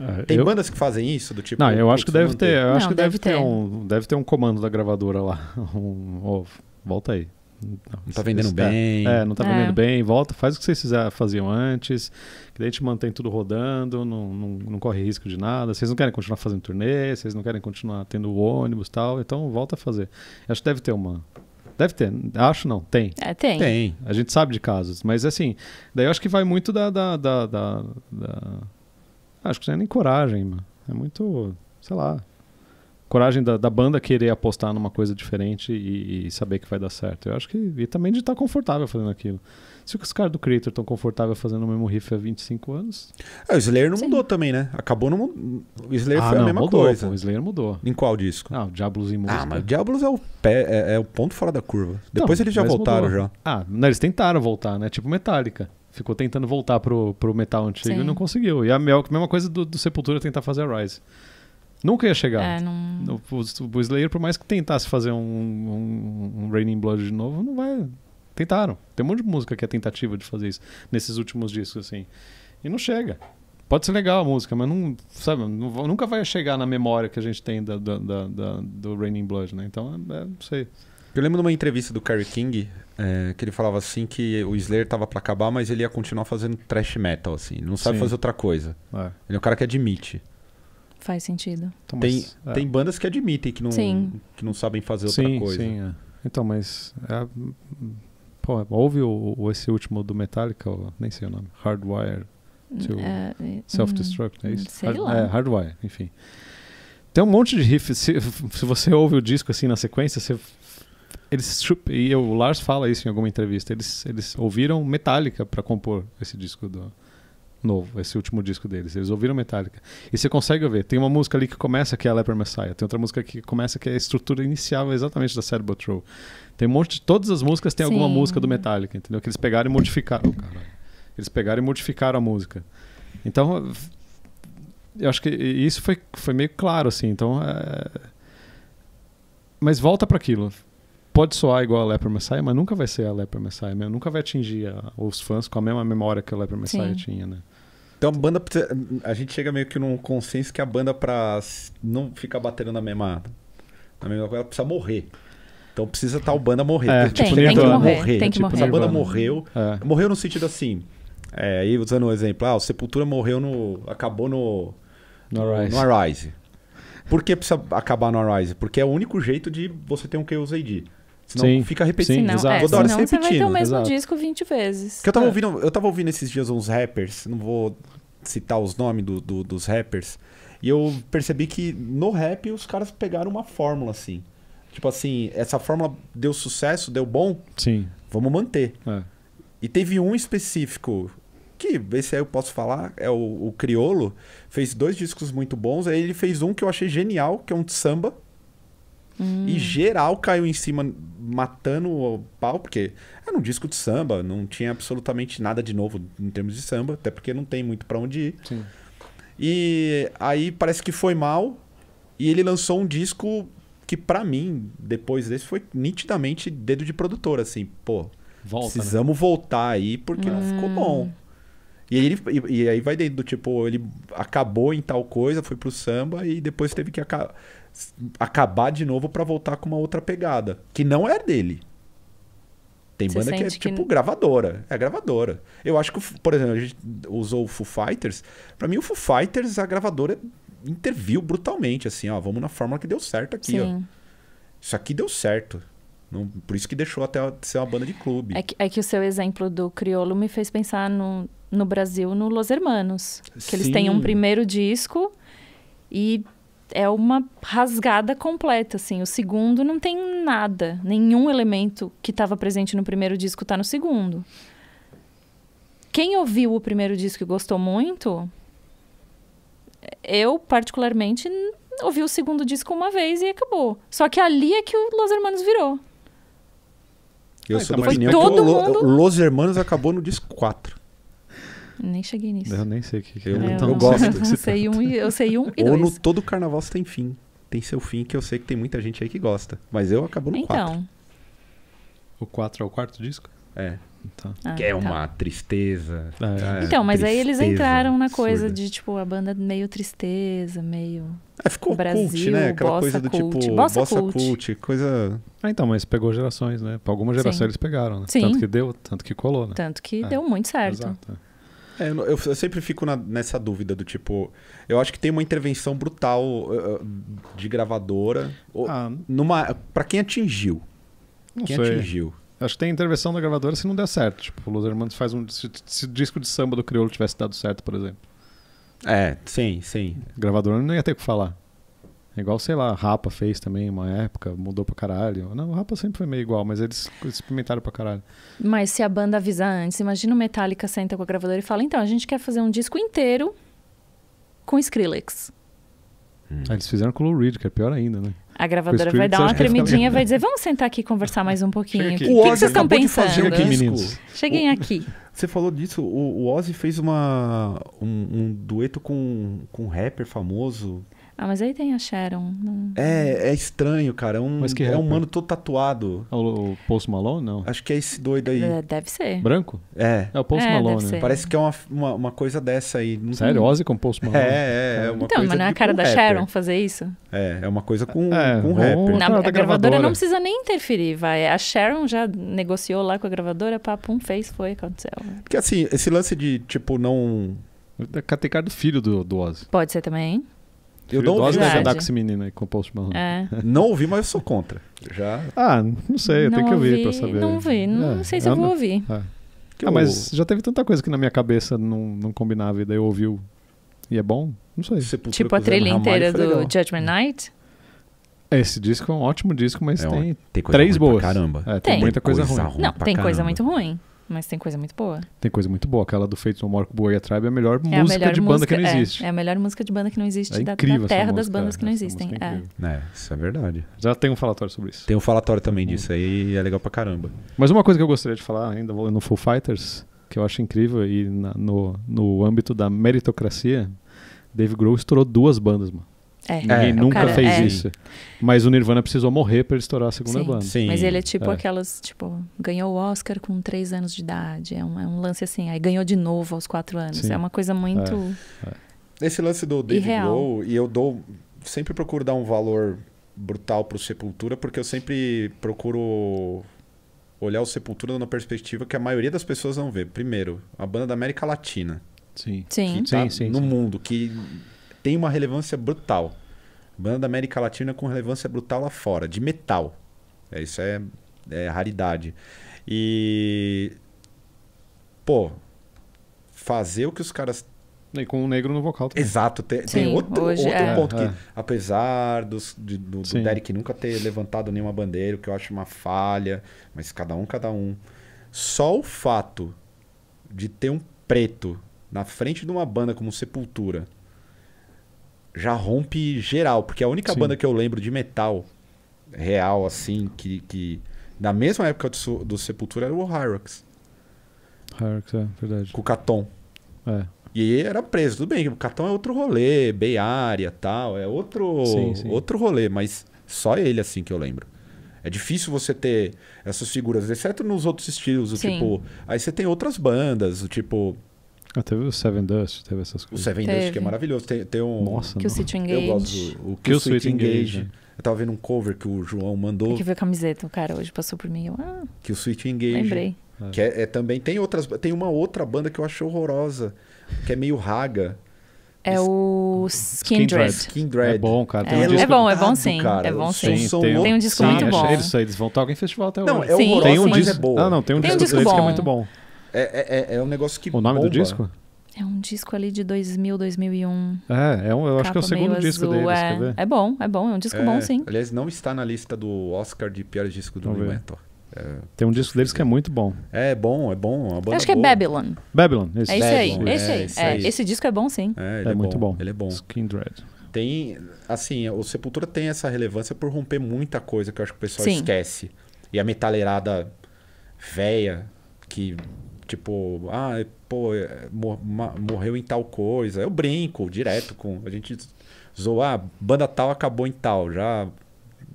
É, Tem eu... bandas que fazem isso do tipo. Não, eu acho que, deve manter. ter. Eu Não, acho que deve, deve ter. ter. um, deve ter um comando da gravadora lá. Um, oh, volta aí. Não, não tá vendendo bem. É, é, não tá é. vendendo bem. Volta, faz o que vocês fizer, faziam antes. Que daí a gente mantém tudo rodando, não, não, não corre risco de nada. Vocês não querem continuar fazendo turnê, vocês não querem continuar tendo ônibus e tal. Então volta a fazer. Acho que deve ter uma. Deve ter, acho não, tem. É, tem. Tem, a gente sabe de casos. Mas assim, daí eu acho que vai muito da, da, da, da Acho que isso não é nem coragem, mano. É muito, sei lá, coragem da, da, banda querer apostar numa coisa diferente e, e, saber que vai dar certo. Eu acho que. E também de estar tá confortável fazendo aquilo. Se os caras do Creator estão confortáveis fazendo o mesmo riff há 25 anos. É, o Slayer não Sim. mudou também, né? Acabou no. O Slayer ah, foi não, a mesma mudou, coisa. Pô, o Slayer mudou. Em qual disco? Ah, o Diablos em ah, música. Ah, mas o Diablos é o, pé, é, é o ponto fora da curva. Depois então, eles já voltaram mudou. já. Ah, não, eles tentaram voltar, né? Tipo Metallica ficou tentando voltar pro, pro metal antigo Sim. e não conseguiu. E a Mel, mesma coisa do, do, Sepultura tentar fazer a Rise. Nunca ia chegar. É, não... o, o Slayer, por mais que tentasse fazer um, um, um Raining Blood de novo, não vai. Tentaram. Tem um monte de música que é tentativa de fazer isso nesses últimos discos, assim. E não chega. Pode ser legal a música, mas não, sabe, não, nunca vai chegar na memória que a gente tem da, da, da, da do Raining Blood, né? Então, é, é não sei. Eu lembro de uma entrevista do Kerry King, é, que ele falava assim que o Slayer tava para acabar, mas ele ia continuar fazendo thrash metal, assim. Não sabe Sim. fazer outra coisa. É. Ele é um cara que admite. Faz sentido. Então, tem, é. tem bandas que admitem que não, que não sabem fazer outra sim, coisa. Sim, é. Então, mas. É, pô, houve o, o, esse último do Metallica, nem sei o nome. Hardwire to uh, Self-Destruct, é hum, isso? Sei Hard, lá. É, Hardwire, enfim. Tem um monte de riff. Se, se, você ouve o disco assim na sequência, você eles e o Lars fala isso em alguma entrevista. Eles, eles ouviram Metallica para compor esse disco do, novo, esse último disco deles. Eles ouviram Metallica. E você consegue ver, tem uma música ali que começa que é Leper Messiah, tem outra música que começa que é a estrutura inicial exatamente da Cerebral Troll. Tem um monte de todas as músicas tem alguma música do Metallica, entendeu? Que eles pegaram e modificaram, Eles pegaram e modificaram a música. Então, eu acho que isso foi, foi meio claro assim. Então, é... mas volta para aquilo pode soar igual a Leper Messiah, mas nunca vai ser a Leper Messiah mesmo. Né? Nunca vai atingir a, os fãs com a mesma memória que a Leper Messiah Sim. tinha, né? Então a banda. A gente chega meio que num consenso que a banda, pra não ficar batendo na mesma. Na mesma coisa, ela precisa morrer. Então precisa tal banda morrer. É, tipo, tem, tem, que morrer, morrer. tem que tipo, morrer. A banda morreu. É. Morreu no sentido assim. É, aí usando um exemplo, ah, o Sepultura morreu no. acabou no. No Arise. No Arise. Por que precisa acabar no Arise? Porque é o único jeito de você ter um Chaos AD. Senão sim, fica repetindo. Sim, exato. Toda é, senão você repetindo. vai ter o mesmo exato. disco 20 vezes. Que eu tava, é. ouvindo, eu tava ouvindo esses dias uns rappers, não vou citar os nomes do, do, dos rappers, e eu percebi que no rap os caras pegaram uma fórmula assim. Tipo assim, essa fórmula deu sucesso, deu bom? Sim. Vamos manter. É. E teve um específico, que esse aí eu posso falar, é o, o Criolo. Fez dois discos muito bons. Aí ele fez um que eu achei genial, que é um samba. Hum. E geral caiu em cima matando o pau, porque era um disco de samba, não tinha absolutamente nada de novo em termos de samba, até porque não tem muito para onde ir. Sim. E aí parece que foi mal, e ele lançou um disco que para mim, depois desse, foi nitidamente dedo de produtor, assim, pô, Volta, né? precisamos né? voltar aí porque hum. não ficou bom. E, e, e aí vai dentro do tipo, ele acabou em tal coisa, foi pro samba e depois teve que aca acabar de novo para voltar com uma outra pegada. Que não é dele. Tem Você banda que é tipo gravadora. É gravadora. Eu acho que, por exemplo, a gente usou o Foo Fighters. Para mim, o Foo Fighters, a gravadora interviu brutalmente, assim, ó. Vamos na fórmula que deu certo aqui, Sim. ó. Isso aqui deu certo. Não, por isso que deixou até ser uma banda de clube. É que, é que o seu exemplo do criolo me fez pensar no, no Brasil, no Los Hermanos. Que Sim. eles têm um primeiro disco e é uma rasgada completa, assim. O segundo não tem nada. Nenhum elemento que estava presente no primeiro disco está no segundo. Quem ouviu o primeiro disco e gostou muito... Eu, particularmente, ouvi o segundo disco uma vez e acabou. Só que ali é que o Los Hermanos virou. Eu sou então, da opinião que mundo... Los Hermanos acabou no disco 4. Nem cheguei nisso. Eu nem sei o que, que é. Eu, não, eu gosto. Eu sei, um, eu sei um e Ou dois. no Todo Carnaval Tem Fim. Tem seu fim, que eu sei que tem muita gente aí que gosta. Mas eu acabo no 4. Então. O 4 é o quarto disco? É. Tá. Ah, que é tá. uma tristeza. é. é então, mas tristeza, aí eles entraram na coisa absurda. de, tipo, a banda meio tristeza, meio. É, ficou Brasil, cult, né? Aquela coisa do tipo, cult. tipo bossa, bossa cult. cult. coisa. Ah, então, mas pegou gerações, né? Para alguma geração Sim. eles pegaram, né? Sim. Tanto que deu, tanto que colou, né? Tanto que é. deu muito certo. Exato. É, é eu, eu, sempre fico na, nessa dúvida do tipo, eu acho que tem uma intervenção brutal uh, uh de gravadora. Ah. numa, pra quem atingiu. Não quem sei. atingiu. Acho que tem intervenção da gravadora se não der certo. Tipo, o Los Hermanos faz um. Se, se o disco de samba do Criolo tivesse dado certo, por exemplo. É, sim, sim. Gravadora não ia ter o que falar. É igual, sei lá, Rapa fez também uma época, mudou pra caralho. Não, o Rapa sempre foi meio igual, mas eles experimentaram pra caralho. Mas se a banda avisar antes, imagina o Metallica senta com a gravadora e fala: então, a gente quer fazer um disco inteiro com Skrillex. Hum. Ah, eles fizeram com o Lou Reed, que é pior ainda, né? A gravadora vai dar uma tremidinha, vai dizer: vamos sentar aqui e conversar mais um pouquinho. O, que, o que, vocês estão é pensando? Aqui, meninos. Cheguem o, aqui. Você falou disso, o, o Ozzy fez uma, um, um dueto com, com um rapper famoso. Ah, mas aí tem a Sharon. É, é estranho, cara. É um, mas que é um mano todo tatuado. É o, Post Malone, não? Acho que é esse doido aí. É, deve ser. Branco? É. É o Post é, Malone. Né? Parece que é uma, uma, uma, coisa dessa aí. Sério? Ozzy com Post Malone? É, é. é uma então, coisa mas não é a cara da rapper. Sharon fazer isso? É, é uma coisa com, é, com rapper. Na, a gravadora. gravadora não precisa nem interferir, vai. A Sharon já negociou lá com a gravadora, papo, um fez, foi, aconteceu. Porque assim, esse lance de, tipo, não... Catecar do filho do, do Ozzy. Pode ser também, eu não de Verdade. com esse menino aí com o Post Malone. É. Não ouvi, mas eu sou contra. Já... Ah, não sei, eu não tenho que ouvir pra saber. Não ouvi, não, é, sei se eu, eu vou não... ouvir. É. Ah, mas já teve tanta coisa que na minha cabeça não, não combinava e daí eu ouvi o... e é bom? Não sei. Sepultura tipo a trilha inteira do Judgment Night? Esse disco é um ótimo disco, mas é, tem, tem três boas. Caramba. É, tem, tem, muita coisa, coisa ruim. ruim. Não, tem coisa muito ruim. Mas tem coisa muito boa. Tem coisa muito boa. Aquela do Feito no Marco Boa a Tribe é a melhor é música a melhor de música, banda que não é. existe. É, é, a melhor música de banda que não existe é da, da, terra das bandas que não existem. É, é. é. isso é verdade. Já tem um falatório sobre isso. Tem um falatório também disso aí é legal pra caramba. Mas uma coisa que eu gostaria de falar ainda, vou no Full Fighters, que eu acho incrível, e na, no, no âmbito da meritocracia, Dave Grohl estourou duas bandas, mano. É. Ninguém é, nunca cara, fez é. isso. Mas o Nirvana precisou morrer para ele estourar a segunda Sim. banda. Sim. Mas ele é tipo é. aquelas, tipo, ganhou o Oscar com três anos de idade. É um, um lance assim, aí ganhou de novo aos quatro anos. Sim. É uma coisa muito. Esse lance do David Irreal. e eu dou. Sempre procuro dar um valor brutal pro Sepultura, porque eu sempre procuro olhar o Sepultura numa perspectiva que a maioria das pessoas não vê. Primeiro, a banda da América Latina. Sim. Sim. Que tá sim, sim, no sim. mundo, que tem uma relevância brutal. Banda da América Latina com relevância brutal lá fora, de metal. É, isso é, é raridade. E. Pô, fazer o que os caras e com um negro no vocal também. Exato, tem, Sim, tem outro, outro é. ponto que, é, é. apesar dos, de, do, do Derek nunca ter levantado nenhuma bandeira, o que eu acho uma falha, mas cada um, cada um. Só o fato de ter um preto na frente de uma banda como Sepultura, já rompe geral. Porque a única Sim. banda que eu lembro de metal real, assim, que. que da mesma época do, do Sepultura era o Hyrux. Hyrux, é, verdade. Com o Caton. É. E era preso, tudo bem, o Catão é outro rolê, Bay Area tal, é outro, sim, sim. outro rolê, mas só ele assim que eu lembro. É difícil você ter essas figuras, exceto nos outros estilos, tipo, aí você tem outras bandas, tipo, ah, teve o Seven Dust, teve essas coisas. O Seven teve. Dust que é maravilhoso. Tem, tem um. Nossa, o Switch Engage. Eu gosto do o Kill Engage. Engage. Eu tava vendo um cover que o João mandou. Tem que ver a camiseta, o cara hoje passou por mim. Eu, ah, Sweet Engage. Lembrei. É. Que é, é, também. Tem, outras, tem uma outra banda que eu acho horrorosa, que é meio raga. É o Skindred. Skin É bom, cara. Tem é, um é bom, é bom sim. Cara. É bom sim. tem, um, tem um disco sim, é muito bom. Eles, eles vão tocar em festival até não, hoje. É sim, tem um sim. disco, é Ah, não, tem um tem disco, um disco que é muito bom. É, é, é, é um negócio que. O nome bomba. do disco? É um disco ali de 2000, 2001. É, é um, eu acho que é o segundo disco dele deles, é. quer ver? É bom, é bom, é um disco é, bom, sim. Aliás, não está na lista do Oscar de pior disco do momento. É, Tem um disco deles que é muito bom. É bom, é bom. É banda acho que é Babylon. Babylon, esse. É esse aí, é, esse aí. é esse disco é bom, sim. É, ele é, muito bom. bom. Ele é bom. Skindred tem assim o sepultura tem essa relevância por romper muita coisa que eu acho que o pessoal Sim. esquece e a metalerada véia que Tipo, ah, pô, é, morreu em tal coisa. Eu brinco direto com. A gente zoa, ah, banda tal acabou em tal. Já.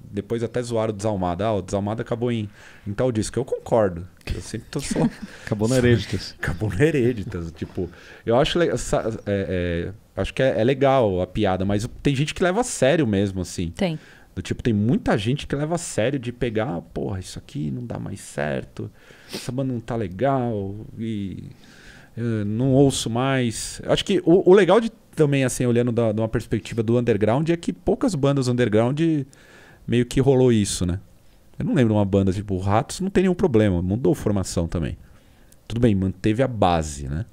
Depois até zoaram o Desalmada. Ah, o Desalmada acabou em, em tal disco. Eu concordo. Eu sempre tô só. acabou no Hereditas. acabou no Hereditas. tipo, eu acho. É, é, acho que é, é legal a piada, mas tem gente que leva a sério mesmo, assim. Tem. Do tipo, tem muita gente que leva a sério de pegar, porra, isso aqui não dá mais certo, essa banda não tá legal, e eh, não ouço mais. Acho que o, o legal de também, assim, olhando da, de uma perspectiva do underground, é que poucas bandas underground meio que rolou isso, né? Eu não lembro uma banda tipo Ratos, não tem nenhum problema, mudou formação também. Tudo bem, manteve a base, né?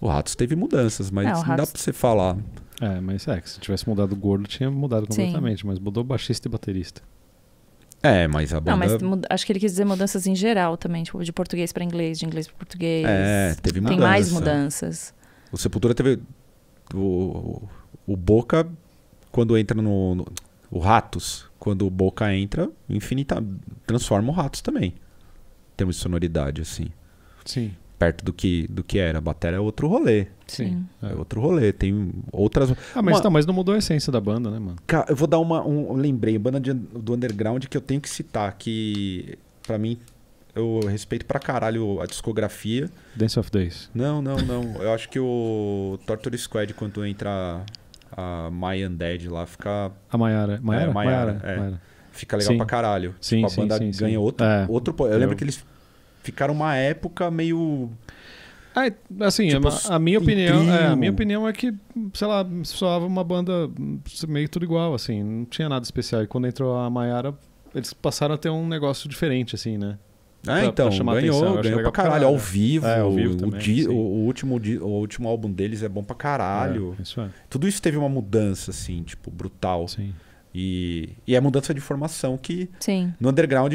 O Ratos teve mudanças, mas é, não, não Ratos... dá pra você falar. É, mas é, que se tivesse mudado o gordo, tinha mudado completamente, Sim. mas mudou baixista e baterista. É, mas a banda... Não, mas acho que ele quis dizer mudanças em geral também, tipo, de português para inglês, de inglês para português. É, teve mudanças. Tem mais mudanças. O Sepultura teve... O, o Boca, quando entra no, no... O Ratos, quando o Boca entra, infinita... transforma o Ratos também. Em termos de sonoridade, assim. Sim perto do que, do que era. Batera é outro rolê. Sim. É outro rolê. Tem outras. Ah, mas, uma... tá, mas não mudou a essência da banda, né, mano? Cara, eu vou dar uma. Um, lembrei, banda de, do underground que eu tenho que citar, que para mim eu respeito pra caralho a discografia. Dance of Days. Não, não, não. Eu acho que o Torture Squad, quando entra a My Undead lá, fica. A Mayara. Mayara? É, Mayara, Mayara, é. Mayara. Fica legal sim. pra caralho. Sim, tipo, a sim, banda sim, ganha sim. outro. É. outro... Eu lembro eu... que eles ficaram uma época meio. Ah, assim, tipo, a, a, minha opinião, é, a minha opinião é que, sei lá, soava uma banda meio tudo igual, assim, não tinha nada especial. E quando entrou a Mayara, eles passaram a ter um negócio diferente, assim, né? Ah, pra, então, pra ganhou, ganhou pra caralho, caralho. Ao vivo, é, ao vivo o, também, o, último, o último álbum deles é bom pra caralho. É, isso é. Tudo isso teve uma mudança, assim, tipo, brutal. Sim. E, e é mudança de formação que sim. no underground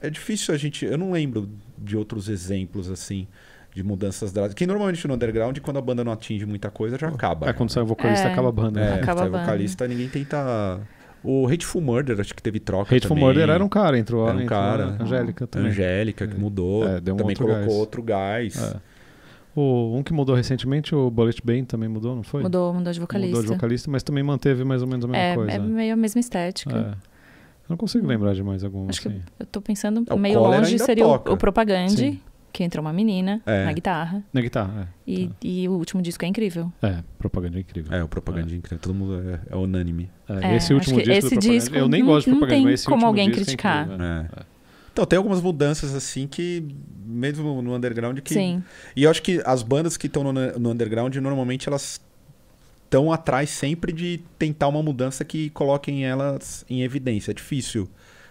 é difícil a gente. Eu não lembro de outros exemplos assim de mudanças drásticas. Que normalmente no underground, quando a banda não atinge muita coisa, já é, acaba. É, né? quando sai o vocalista, é, acaba a banda. Né? É, acaba sai o vocalista, ninguém tenta. O Hateful Murder, acho que teve troca. Hateful também. Murder era um cara, entrou. Era um entrou, cara. Né? Angélica uhum. também. Angélica, que é. mudou. É, deu um também outro colocou gás. outro gás. É. O, um que mudou recentemente, o Bullet Bane também mudou, não foi? Mudou, mudou de vocalista. Mudou de vocalista, mas também manteve mais ou menos a mesma é, coisa. É meio a mesma estética. É. Eu não consigo lembrar de mais algum. Acho assim. que eu tô pensando é, meio longe seria o, o Propagande, Sim. que entra uma menina é. na guitarra. Na guitarra, é. E, tá. e, o último disco é incrível. É, Propaganda é incrível. É, o Propaganda é, incrível. Todo mundo é, é unânime. É, é, esse último disco, esse disco eu nem não, gosto de Propaganda, não tem como alguém criticar. Né? Então, tem algumas mudanças assim que, mesmo no underground, que. Sim. E eu acho que as bandas que estão no, no underground, normalmente elas estão atrás sempre de tentar uma mudança que coloquem elas em evidência. É difícil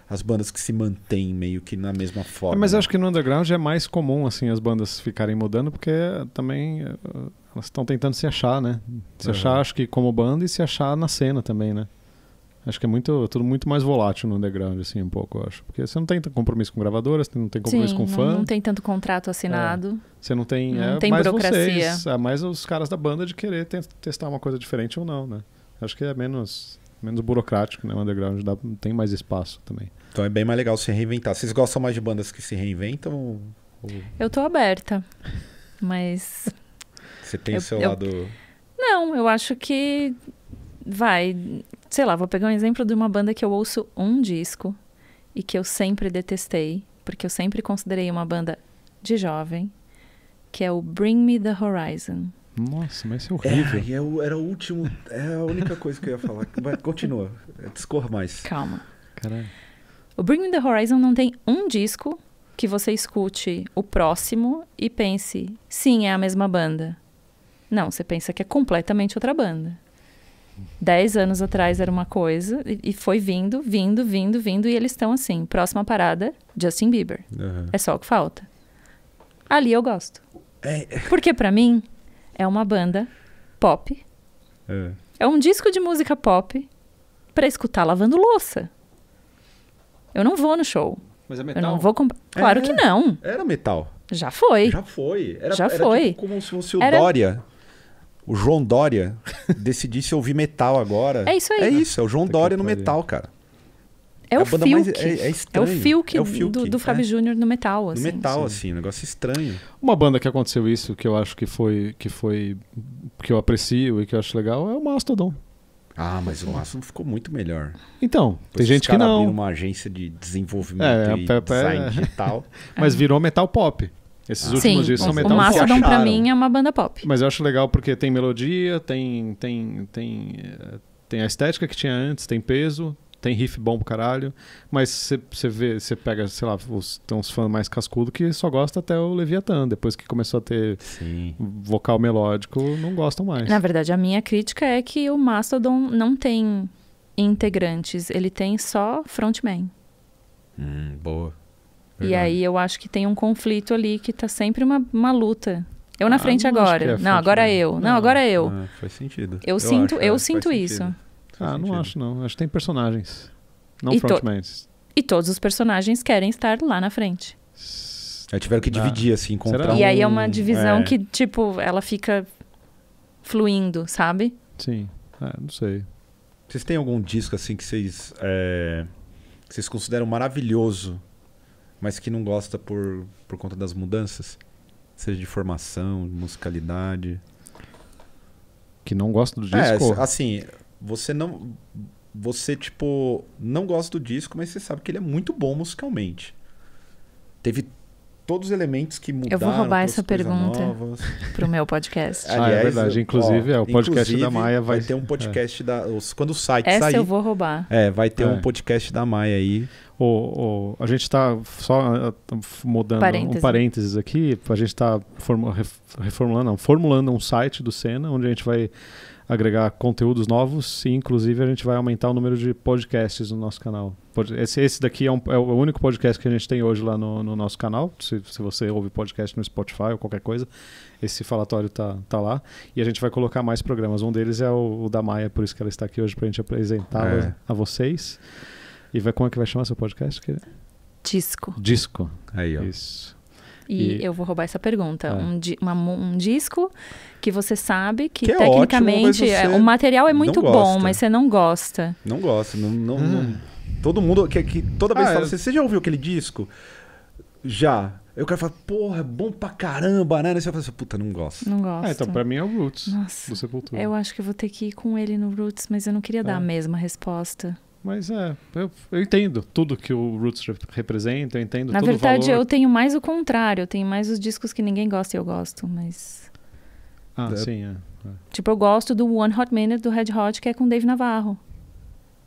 as bandas que se mantêm meio que na mesma forma. É, mas né? acho que no underground é mais comum assim as bandas ficarem mudando, porque também eh, elas estão tentando se achar, né? Se uhum. achar, acho que como banda e se achar na cena também, né? Acho que é muito, tudo muito mais volátil no underground, assim, um pouco, eu acho. Porque você não tem compromisso com gravadoras, você não tem compromisso Sim, com fã. Não, não tem tanto contrato assinado. É. Você não tem. Não é, tem mais burocracia. Vocês, é mais os caras da banda de querer testar uma coisa diferente ou não, né? Acho que é menos, menos burocrático, né? O underground dá, tem mais espaço também. Então é bem mais legal se reinventar. Vocês gostam mais de bandas que se reinventam? Ou... Eu tô aberta. Mas. Você tem eu, o seu eu... lado. Não, eu acho que vai sei lá, vou pegar um exemplo de uma banda que eu ouço um disco e que eu sempre detestei, porque eu sempre considerei uma banda de jovem, que é o Bring Me the Horizon. Nossa, mas isso é horrível. É, é era o último, é a única coisa que eu ia falar. Vai, continua, discorra mais. Calma. Caralho. O Bring Me the Horizon não tem um disco que você escute o próximo e pense, sim, é a mesma banda. Não, você pensa que é completamente outra banda. Dez anos atrás era uma coisa e, e foi vindo, vindo, vindo, vindo. E eles estão assim, próxima parada, Justin Bieber. Uhum. É só o que falta. Ali eu gosto. É... Porque para mim é uma banda pop. É, é um disco de música pop para escutar lavando louça. Eu não vou no show. Mas é metal? Eu não vou comp... Claro é, que não. Era metal. Já foi. Já foi. Era, Já era foi. Tipo como se fosse o era... Dória. O João Dória decidisse ouvir metal agora. É isso aí. É isso, é o João Dória no metal, cara. É, é o, Fiuk, é, é, é o Fiuk. é, do, do Fábio é. Júnior no metal. Assim, no metal, sim. assim, um negócio estranho. Uma banda que aconteceu isso, que eu acho que foi. que foi. que eu aprecio e que eu acho legal, é o Mastodon. Ah, mas o Mastodon ficou muito melhor. Então, Depois tem gente que não. uma agência de desenvolvimento é, e é, design digital. mas virou metal pop. Esses ah. últimos dias são metal. O Mastodon para mim é uma banda pop. Mas eu acho legal porque tem melodia, tem tem tem eh, tem a estética que tinha antes, tem peso, tem riff bom pro caralho, mas você vê, você pega, sei lá, os, tem uns fãs mais cascudo que só gosta até o Leviathan, depois que começou a ter Sim. vocal melódico, não gostam mais. Na verdade, a minha crítica é que o Mastodon não tem integrantes, ele tem só frontman. Hum, boa. Verdade. E aí eu acho que tem um conflito ali que tá sempre uma, uma luta. Eu na ah, frente agora. É não, agora eu. Não, não, agora eu. faz sentido. Eu, eu sinto, acho, é, eu sinto isso. Sentido. Ah, não acho não. Acho que tem personagens. Não e frontmans. To... E todos os personagens querem estar lá na frente. É, tiveram que dividir, assim, encontrar um... E aí é uma divisão é. que, tipo, ela fica fluindo, sabe? Sim. É, não sei. Vocês têm algum disco, assim, que vocês... É... Que vocês consideram maravilhoso mas que não gosta por, por conta das mudanças? Seja de formação, musicalidade. Que não gosta do disco? É, assim, você não. Você, tipo, não gosta do disco, mas você sabe que ele é muito bom musicalmente. Teve todos os elementos que mudaram. Eu vou roubar essa pergunta para o meu podcast. Aliás, ah, é verdade. Inclusive, ó, é, o podcast da Maia vai... vai ter um podcast é. da. quando o site essa sair. Essa eu vou roubar. É, vai ter é. um podcast da Maia aí. O, o a gente está só ah, tá mudando parênteses. um parênteses aqui. A gente está reformulando, não, formulando um site do Senna, onde a gente vai agregar conteúdos novos e, inclusive, a gente vai aumentar o número de podcasts no nosso canal. Esse, esse daqui é, um, é, o único podcast que a gente tem hoje lá no, no nosso canal. Se, se, você ouve podcast no Spotify ou qualquer coisa, esse falatório tá, tá lá. E a gente vai colocar mais programas. Um deles é o, o da Maia, por isso que ela está aqui hoje para a gente apresentá-la é. a vocês. E vai, como é que vai chamar seu podcast? Disco. Disco. Aí, ó. Isso. E, e, eu vou roubar essa pergunta. É. Um, di uma, um, disco que você sabe que, que é tecnicamente é, o material é muito bom, mas você não gosta. Não gosta. Não, não, hum. não, ah. todo mundo. Que, que toda vez ah, fala assim: você já ouviu aquele disco? Já. Eu quero falar, porra, é bom pra caramba, né? Aí você fala assim, puta, não gosto. Não gosto. Ah, então pra mim é o Roots Nossa, do Sepultura. Eu acho que eu vou ter que ir com ele no Roots, mas eu não queria dar é. a mesma resposta. Mas é, eu, eu entendo tudo que o Roots representa, eu entendo Na verdade, eu tenho mais o contrário. Eu tenho mais os discos que ninguém gosta e eu gosto, mas... Ah, é. sim, é, é. Tipo, eu gosto do One Hot Minute do Red Hot, que é com Dave Navarro.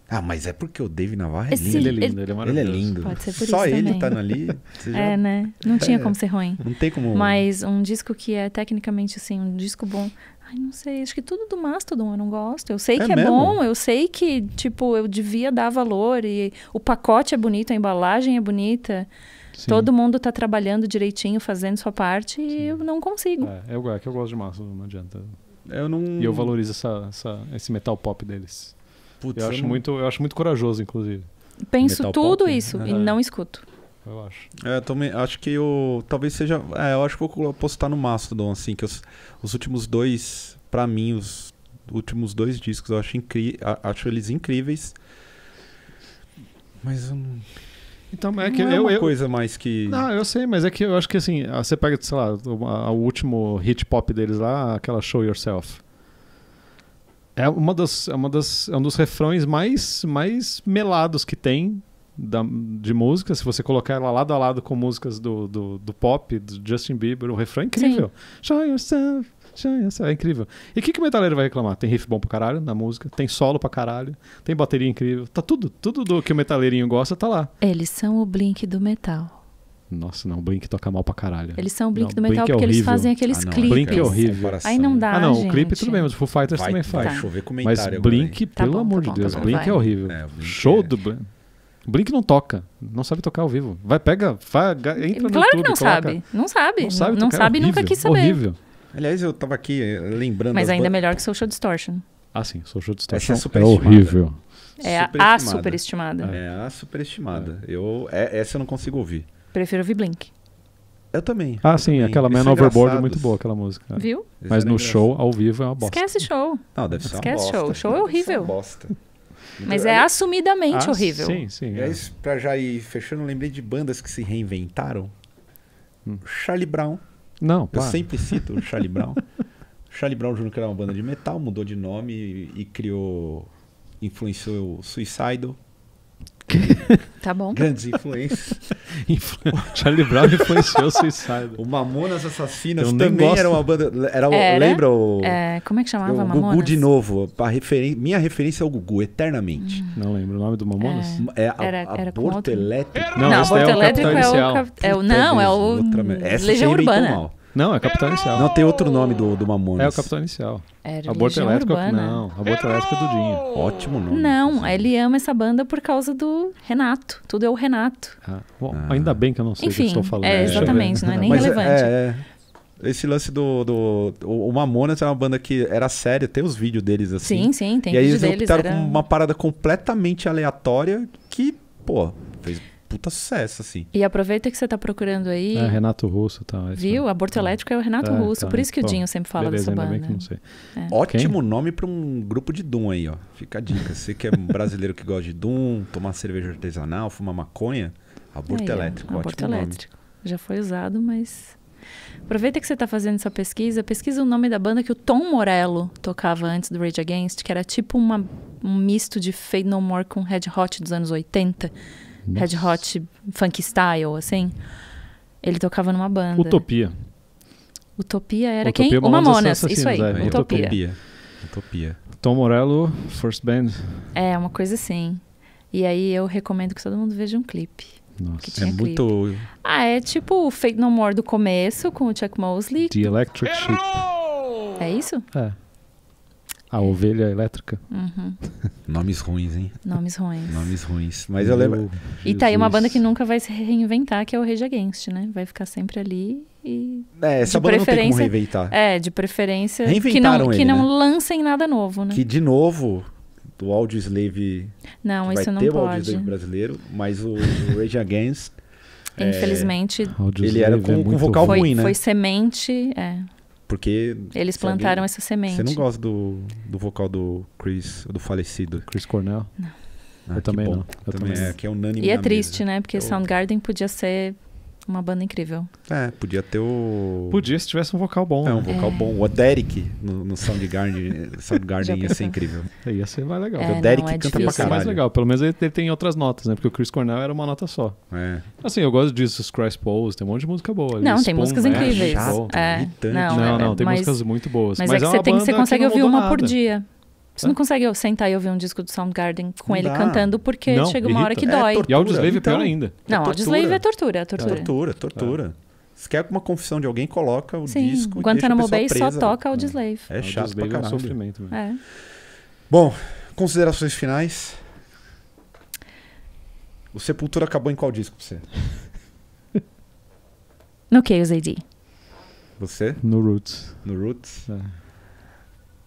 Ah, mas é porque o Dave Navarro é Esse, lindo. Ele é lindo, ele, é ele é maravilhoso. Ele é lindo. Pode ser por Só isso ele também. tá ali. É, já... É, né? Não tinha é, como ser ruim. Não tem como. Mas um disco que é tecnicamente, assim, um disco bom. Ai, não sei. Acho que tudo do Mastodon eu não gosto. Eu sei é que é bom, eu sei que, tipo, eu devia dar valor e o pacote é bonito, a embalagem é bonita. Sim. Todo mundo está trabalhando direitinho, fazendo sua parte Sim. e eu não consigo. É, eu, é que eu gosto de Mastodon, não adianta. Eu não... E eu valorizo essa, essa esse metal pop deles. Putz, eu, acho não... muito, eu acho muito corajoso, inclusive. Penso metal tudo pop, isso é. e não escuto eu acho. É, também acho que eu. Talvez seja. É, eu acho que vou postar no Mastodon, assim, que os, os últimos dois, para mim, os últimos dois discos, eu acho, incri acho eles incríveis. Mas eu não. Então, é que não é eu, é uma eu, coisa mais que. Não, eu sei, mas é que eu acho que assim, ah, você pega, sei lá, o, a, o último hit pop deles lá, aquela Show Yourself. É uma das, é uma das, é um dos refrões mais, mais melados que tem da, de música, se você colocar ela lado a lado com músicas do, do, do pop, do Justin Bieber, o refrão é incrível. Show yourself, show yourself. É incrível. E o que, que o metaleiro vai reclamar? Tem riff bom pra caralho na música, tem solo pra caralho, tem bateria incrível. Tá tudo, tudo do que o metaleirinho gosta tá lá. Eles são o Blink do metal. Nossa, não, o Blink toca mal pra caralho. Eles são o Blink não, do metal Blink é porque é eles fazem aqueles ah, não, clipes. Blink é horrível. Aí não dá, Ah, não, gente. o clipe tudo bem, mas o Foo Fighters vai, também faz. Tá. Chover comentário Mas Blink, pelo bom, amor tá bom, de Deus, tá Blink é horrível. É, Blink Show é... do Blink. Blink não toca, não sabe tocar ao vivo. Vai, pega, vai, entra claro no YouTube. Claro que não coloca. sabe, não sabe, não sabe, não sabe é horrível, nunca quis saber. Horrível. Aliás, eu tava aqui eh, lembrando. Mas ainda ban... É melhor que Social Distortion. Ah, sim, Social Distortion essa é, é horrível. É a, superestimada. É. é a superestimada. É. Eu, é, essa eu não consigo ouvir. Prefiro ouvir Blink. Eu também. Ah, eu sim, também. aquela Man Overboard é muito boa, aquela música. Viu? Mas no show, ao vivo, é uma bosta. Esquece show. Não, deve ser Esquece uma bosta. show. Show é horrível. Bosta. Então, Mas é assumidamente ah, horrível. Sim, sim. É. Aliás, pra já ir fechando, lembrei de bandas que se reinventaram. Hum. Charlie Brown. Não, Eu sempre cito Charlie Brown. Charlie Brown Jr., que era uma banda de metal, mudou de nome e, e criou... Influenciou o Suicidal Tá bom. Grandes influências. Charlie Brown influenciou o Suicide. O Mamonas Assassinas Eu também gosto. era uma banda. Era, era? Lembra o. É, como é que chamava o Mamonas? Gugu de novo. referen... Minha referência é o Gugu, eternamente. Hum. Não lembro o nome do Mamonas? É, é a, era, era elétrico. Não, não é elétrico é o, é cap... é o. Não, é o. Legião Urbana. Não, é capitão Inicial. Não, tem outro nome do, do Mamonas. É o capitão Inicial. Era é, Aborto Elétrico. Não, Aborto Elétrico é do Dinho. Ótimo nome. Não, ele ama essa banda por causa do Renato. Tudo é o Renato. Ah, bom, ah. Ainda bem que eu não sei o que estou falando. É, exatamente, não é nem Mas é, relevante. É, é, esse lance do, do, O Mamonas é uma banda que era séria, tem os vídeos deles assim. Sim, sim, tem E aí eles optaram era... com uma parada completamente aleatória que, pô, fez puta sucesso, assim. E aproveita que você tá procurando aí. É, Renato Russo tá. É Viu? Aborto é. Elétrico é o Renato é, Russo, tá. por isso que o Dinho sempre fala Beleza, dessa banda. É. Ótimo Quem? nome para um grupo de Doom aí, ó. Fica a dica. Você que é um brasileiro que gosta de Doom, tomar cerveja artesanal, fumar maconha, Aborto aí, Elétrico, ó, Aborto Elétrico. Nome. Já foi usado, mas Aproveita que você está fazendo essa pesquisa, pesquisa o nome da banda que o Tom Morello tocava antes do Rage Against, que era tipo uma, um misto de Fade No More com Red Hot dos anos 80. Red Hot Funk Style, assim. Ele tocava numa banda. Utopia. Utopia era Utopia, quem? O Mamonas, isso aí. É, Utopia. Utopia. Utopia. Tom Morello, First Band. É, uma coisa assim. E aí eu recomendo que todo mundo veja um clipe. Nossa, é clipe. muito. Ah, é tipo o Fate No More do começo com o Chuck Mosley. The Electric Sheep. É isso? É. A ovelha elétrica. Uhum. Nomes ruins, hein? Nomes ruins. Nomes ruins. Mas eu lembro. E tá aí uma banda que nunca vai se reinventar, que é o Rage Against, né? Vai ficar sempre ali e. É, essa de banda preferência, não tem como reinventar. É, de preferência. Reinventaram que não, ele, que não né? lancem nada novo, né? Que, de novo, do Audio Slave. Não, isso vai não ter pode. o Audio Slave brasileiro, mas o, o Rage Against. É, Infelizmente. É, ele era com, é com vocal foi, ruim, né? Foi semente. É. Porque. Eles plantaram sabe, essa semente. Você não gosta do, do vocal do Chris, do falecido? Chris Cornell? Não. Ah, eu também bom. não. Eu também, é, que é unânime. E é triste, mesa. né? Porque é Soundgarden podia ser uma banda incrível. É, podia ter o. Podia se tivesse um vocal bom. É, um né? vocal é. bom. O Derek no, no Soundgarden, Soundgarden ia ser incrível. É, ia ser mais legal. É, o Derek não, é canta difícil. pra caralho. mais legal. Pelo menos ele, tem outras notas, né? Porque o Chris Cornell era uma nota só. É. Assim, eu gosto disso, os Christ Poles, tem um monte de música boa. Não, Spoon, tem músicas incríveis. É, não, não, é, tem mas, músicas muito boas. Mas, mas é que é você, tem, você consegue ouvir uma nada. por dia. Você não consegue sentar e ouvir um disco do Soundgarden com não ele dá. cantando, porque não, chega uma irrita. hora que é dói. É e Audioslave então, é pior então, ainda. Não, é Audioslave é tortura, é tortura. É tortura, tortura. É. é. Se quer uma confissão de alguém, coloca o Sim, disco. Guantanamo tá Bay presa. só toca Audioslave. É, é chato Audioslave pra caralho. É um sofrimento. É. Bom, considerações finais. O Sepultura acabou em qual disco pra você? No Chaos AD. Você? No Roots. No Roots? É.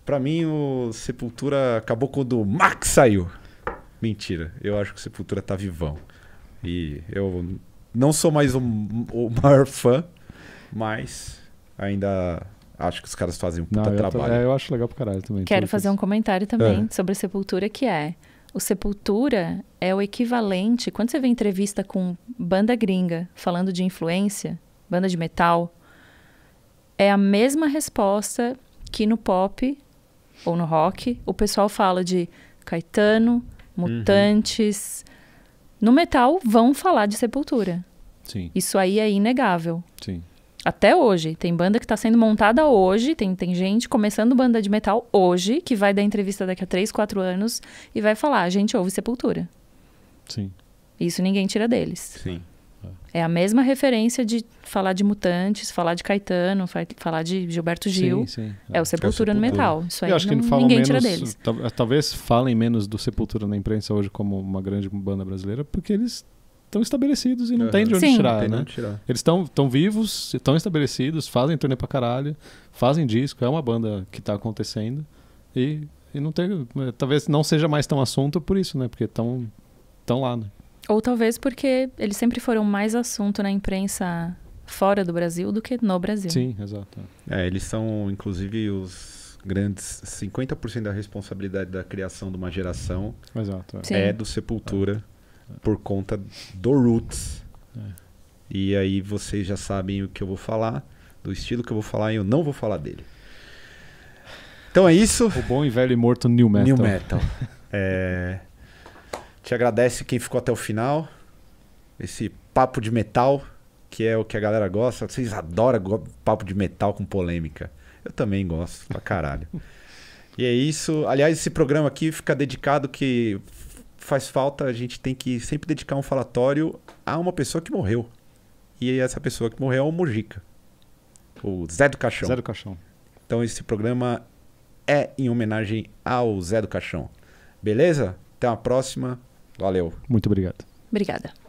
Para mim, o Sepultura acabou quando o Max saiu. Mentira, eu acho que o Sepultura tá vivão. E eu não sou mais o, o maior fã, mas ainda acho que os caras fazem um puta não, eu trabalho. É, eu acho legal pro caralho também. Quero fazer isso. um comentário também é. sobre a Sepultura, que é... O Sepultura é o equivalente... Quando você vê entrevista com banda gringa falando de influência, banda de metal, é a mesma resposta que no pop ou no rock, o pessoal fala de Caetano, uhum. Mutantes. Uhum. No metal, vão falar de Sepultura. Sim. Isso aí é inegável. Sim. Até hoje. Tem banda que está sendo montada hoje, tem, tem gente começando banda de metal hoje, que vai dar entrevista daqui a 3, 4 anos e vai falar: a gente ouve Sepultura. Sim. Isso ninguém tira deles. Sim. É a mesma referência de falar de Mutantes, falar de Caetano, falar de Gilberto Gil. Sim, sim. É, o Sepultura, é o no metal. Isso aí Eu acho não, que falam ninguém menos, tira deles. Talvez falem menos do Sepultura na imprensa hoje como uma grande banda brasileira, porque eles estão estabelecidos e não uhum. tem de onde Sim. tirar, né? tirar. Eles estão vivos, estão estabelecidos, fazem turnê pra caralho, fazem disco, é uma banda que tá acontecendo e, e não tem, é, talvez não seja mais tão assunto por isso, né? Porque estão tão lá, né? Ou talvez porque eles sempre foram mais assunto na imprensa fora do Brasil do que no Brasil. Sim, exato. É, eles são, inclusive, os grandes 50% da responsabilidade da criação de uma geração exato, é. é do Sepultura é. por conta do Roots. É. E aí vocês já sabem o que eu vou falar, do estilo que eu vou falar e eu não vou falar dele. Então é isso. O bom e velho e morto New Metal. New Metal. é... Te agradece quem ficou até o final. Esse papo de metal, que é o que a galera gosta. Vocês adoram papo de metal com polêmica. Eu também gosto, pra caralho. e é isso. Aliás, esse programa aqui fica dedicado que faz falta, a gente tem que sempre dedicar um falatório a uma pessoa que morreu. E essa pessoa que morreu é o Mujica. O Zé do Caixão. Zé do Caixão. Então esse programa é em homenagem ao Zé do Caixão. Beleza? Até a próxima. Valeu. Muito obrigado. Obrigada.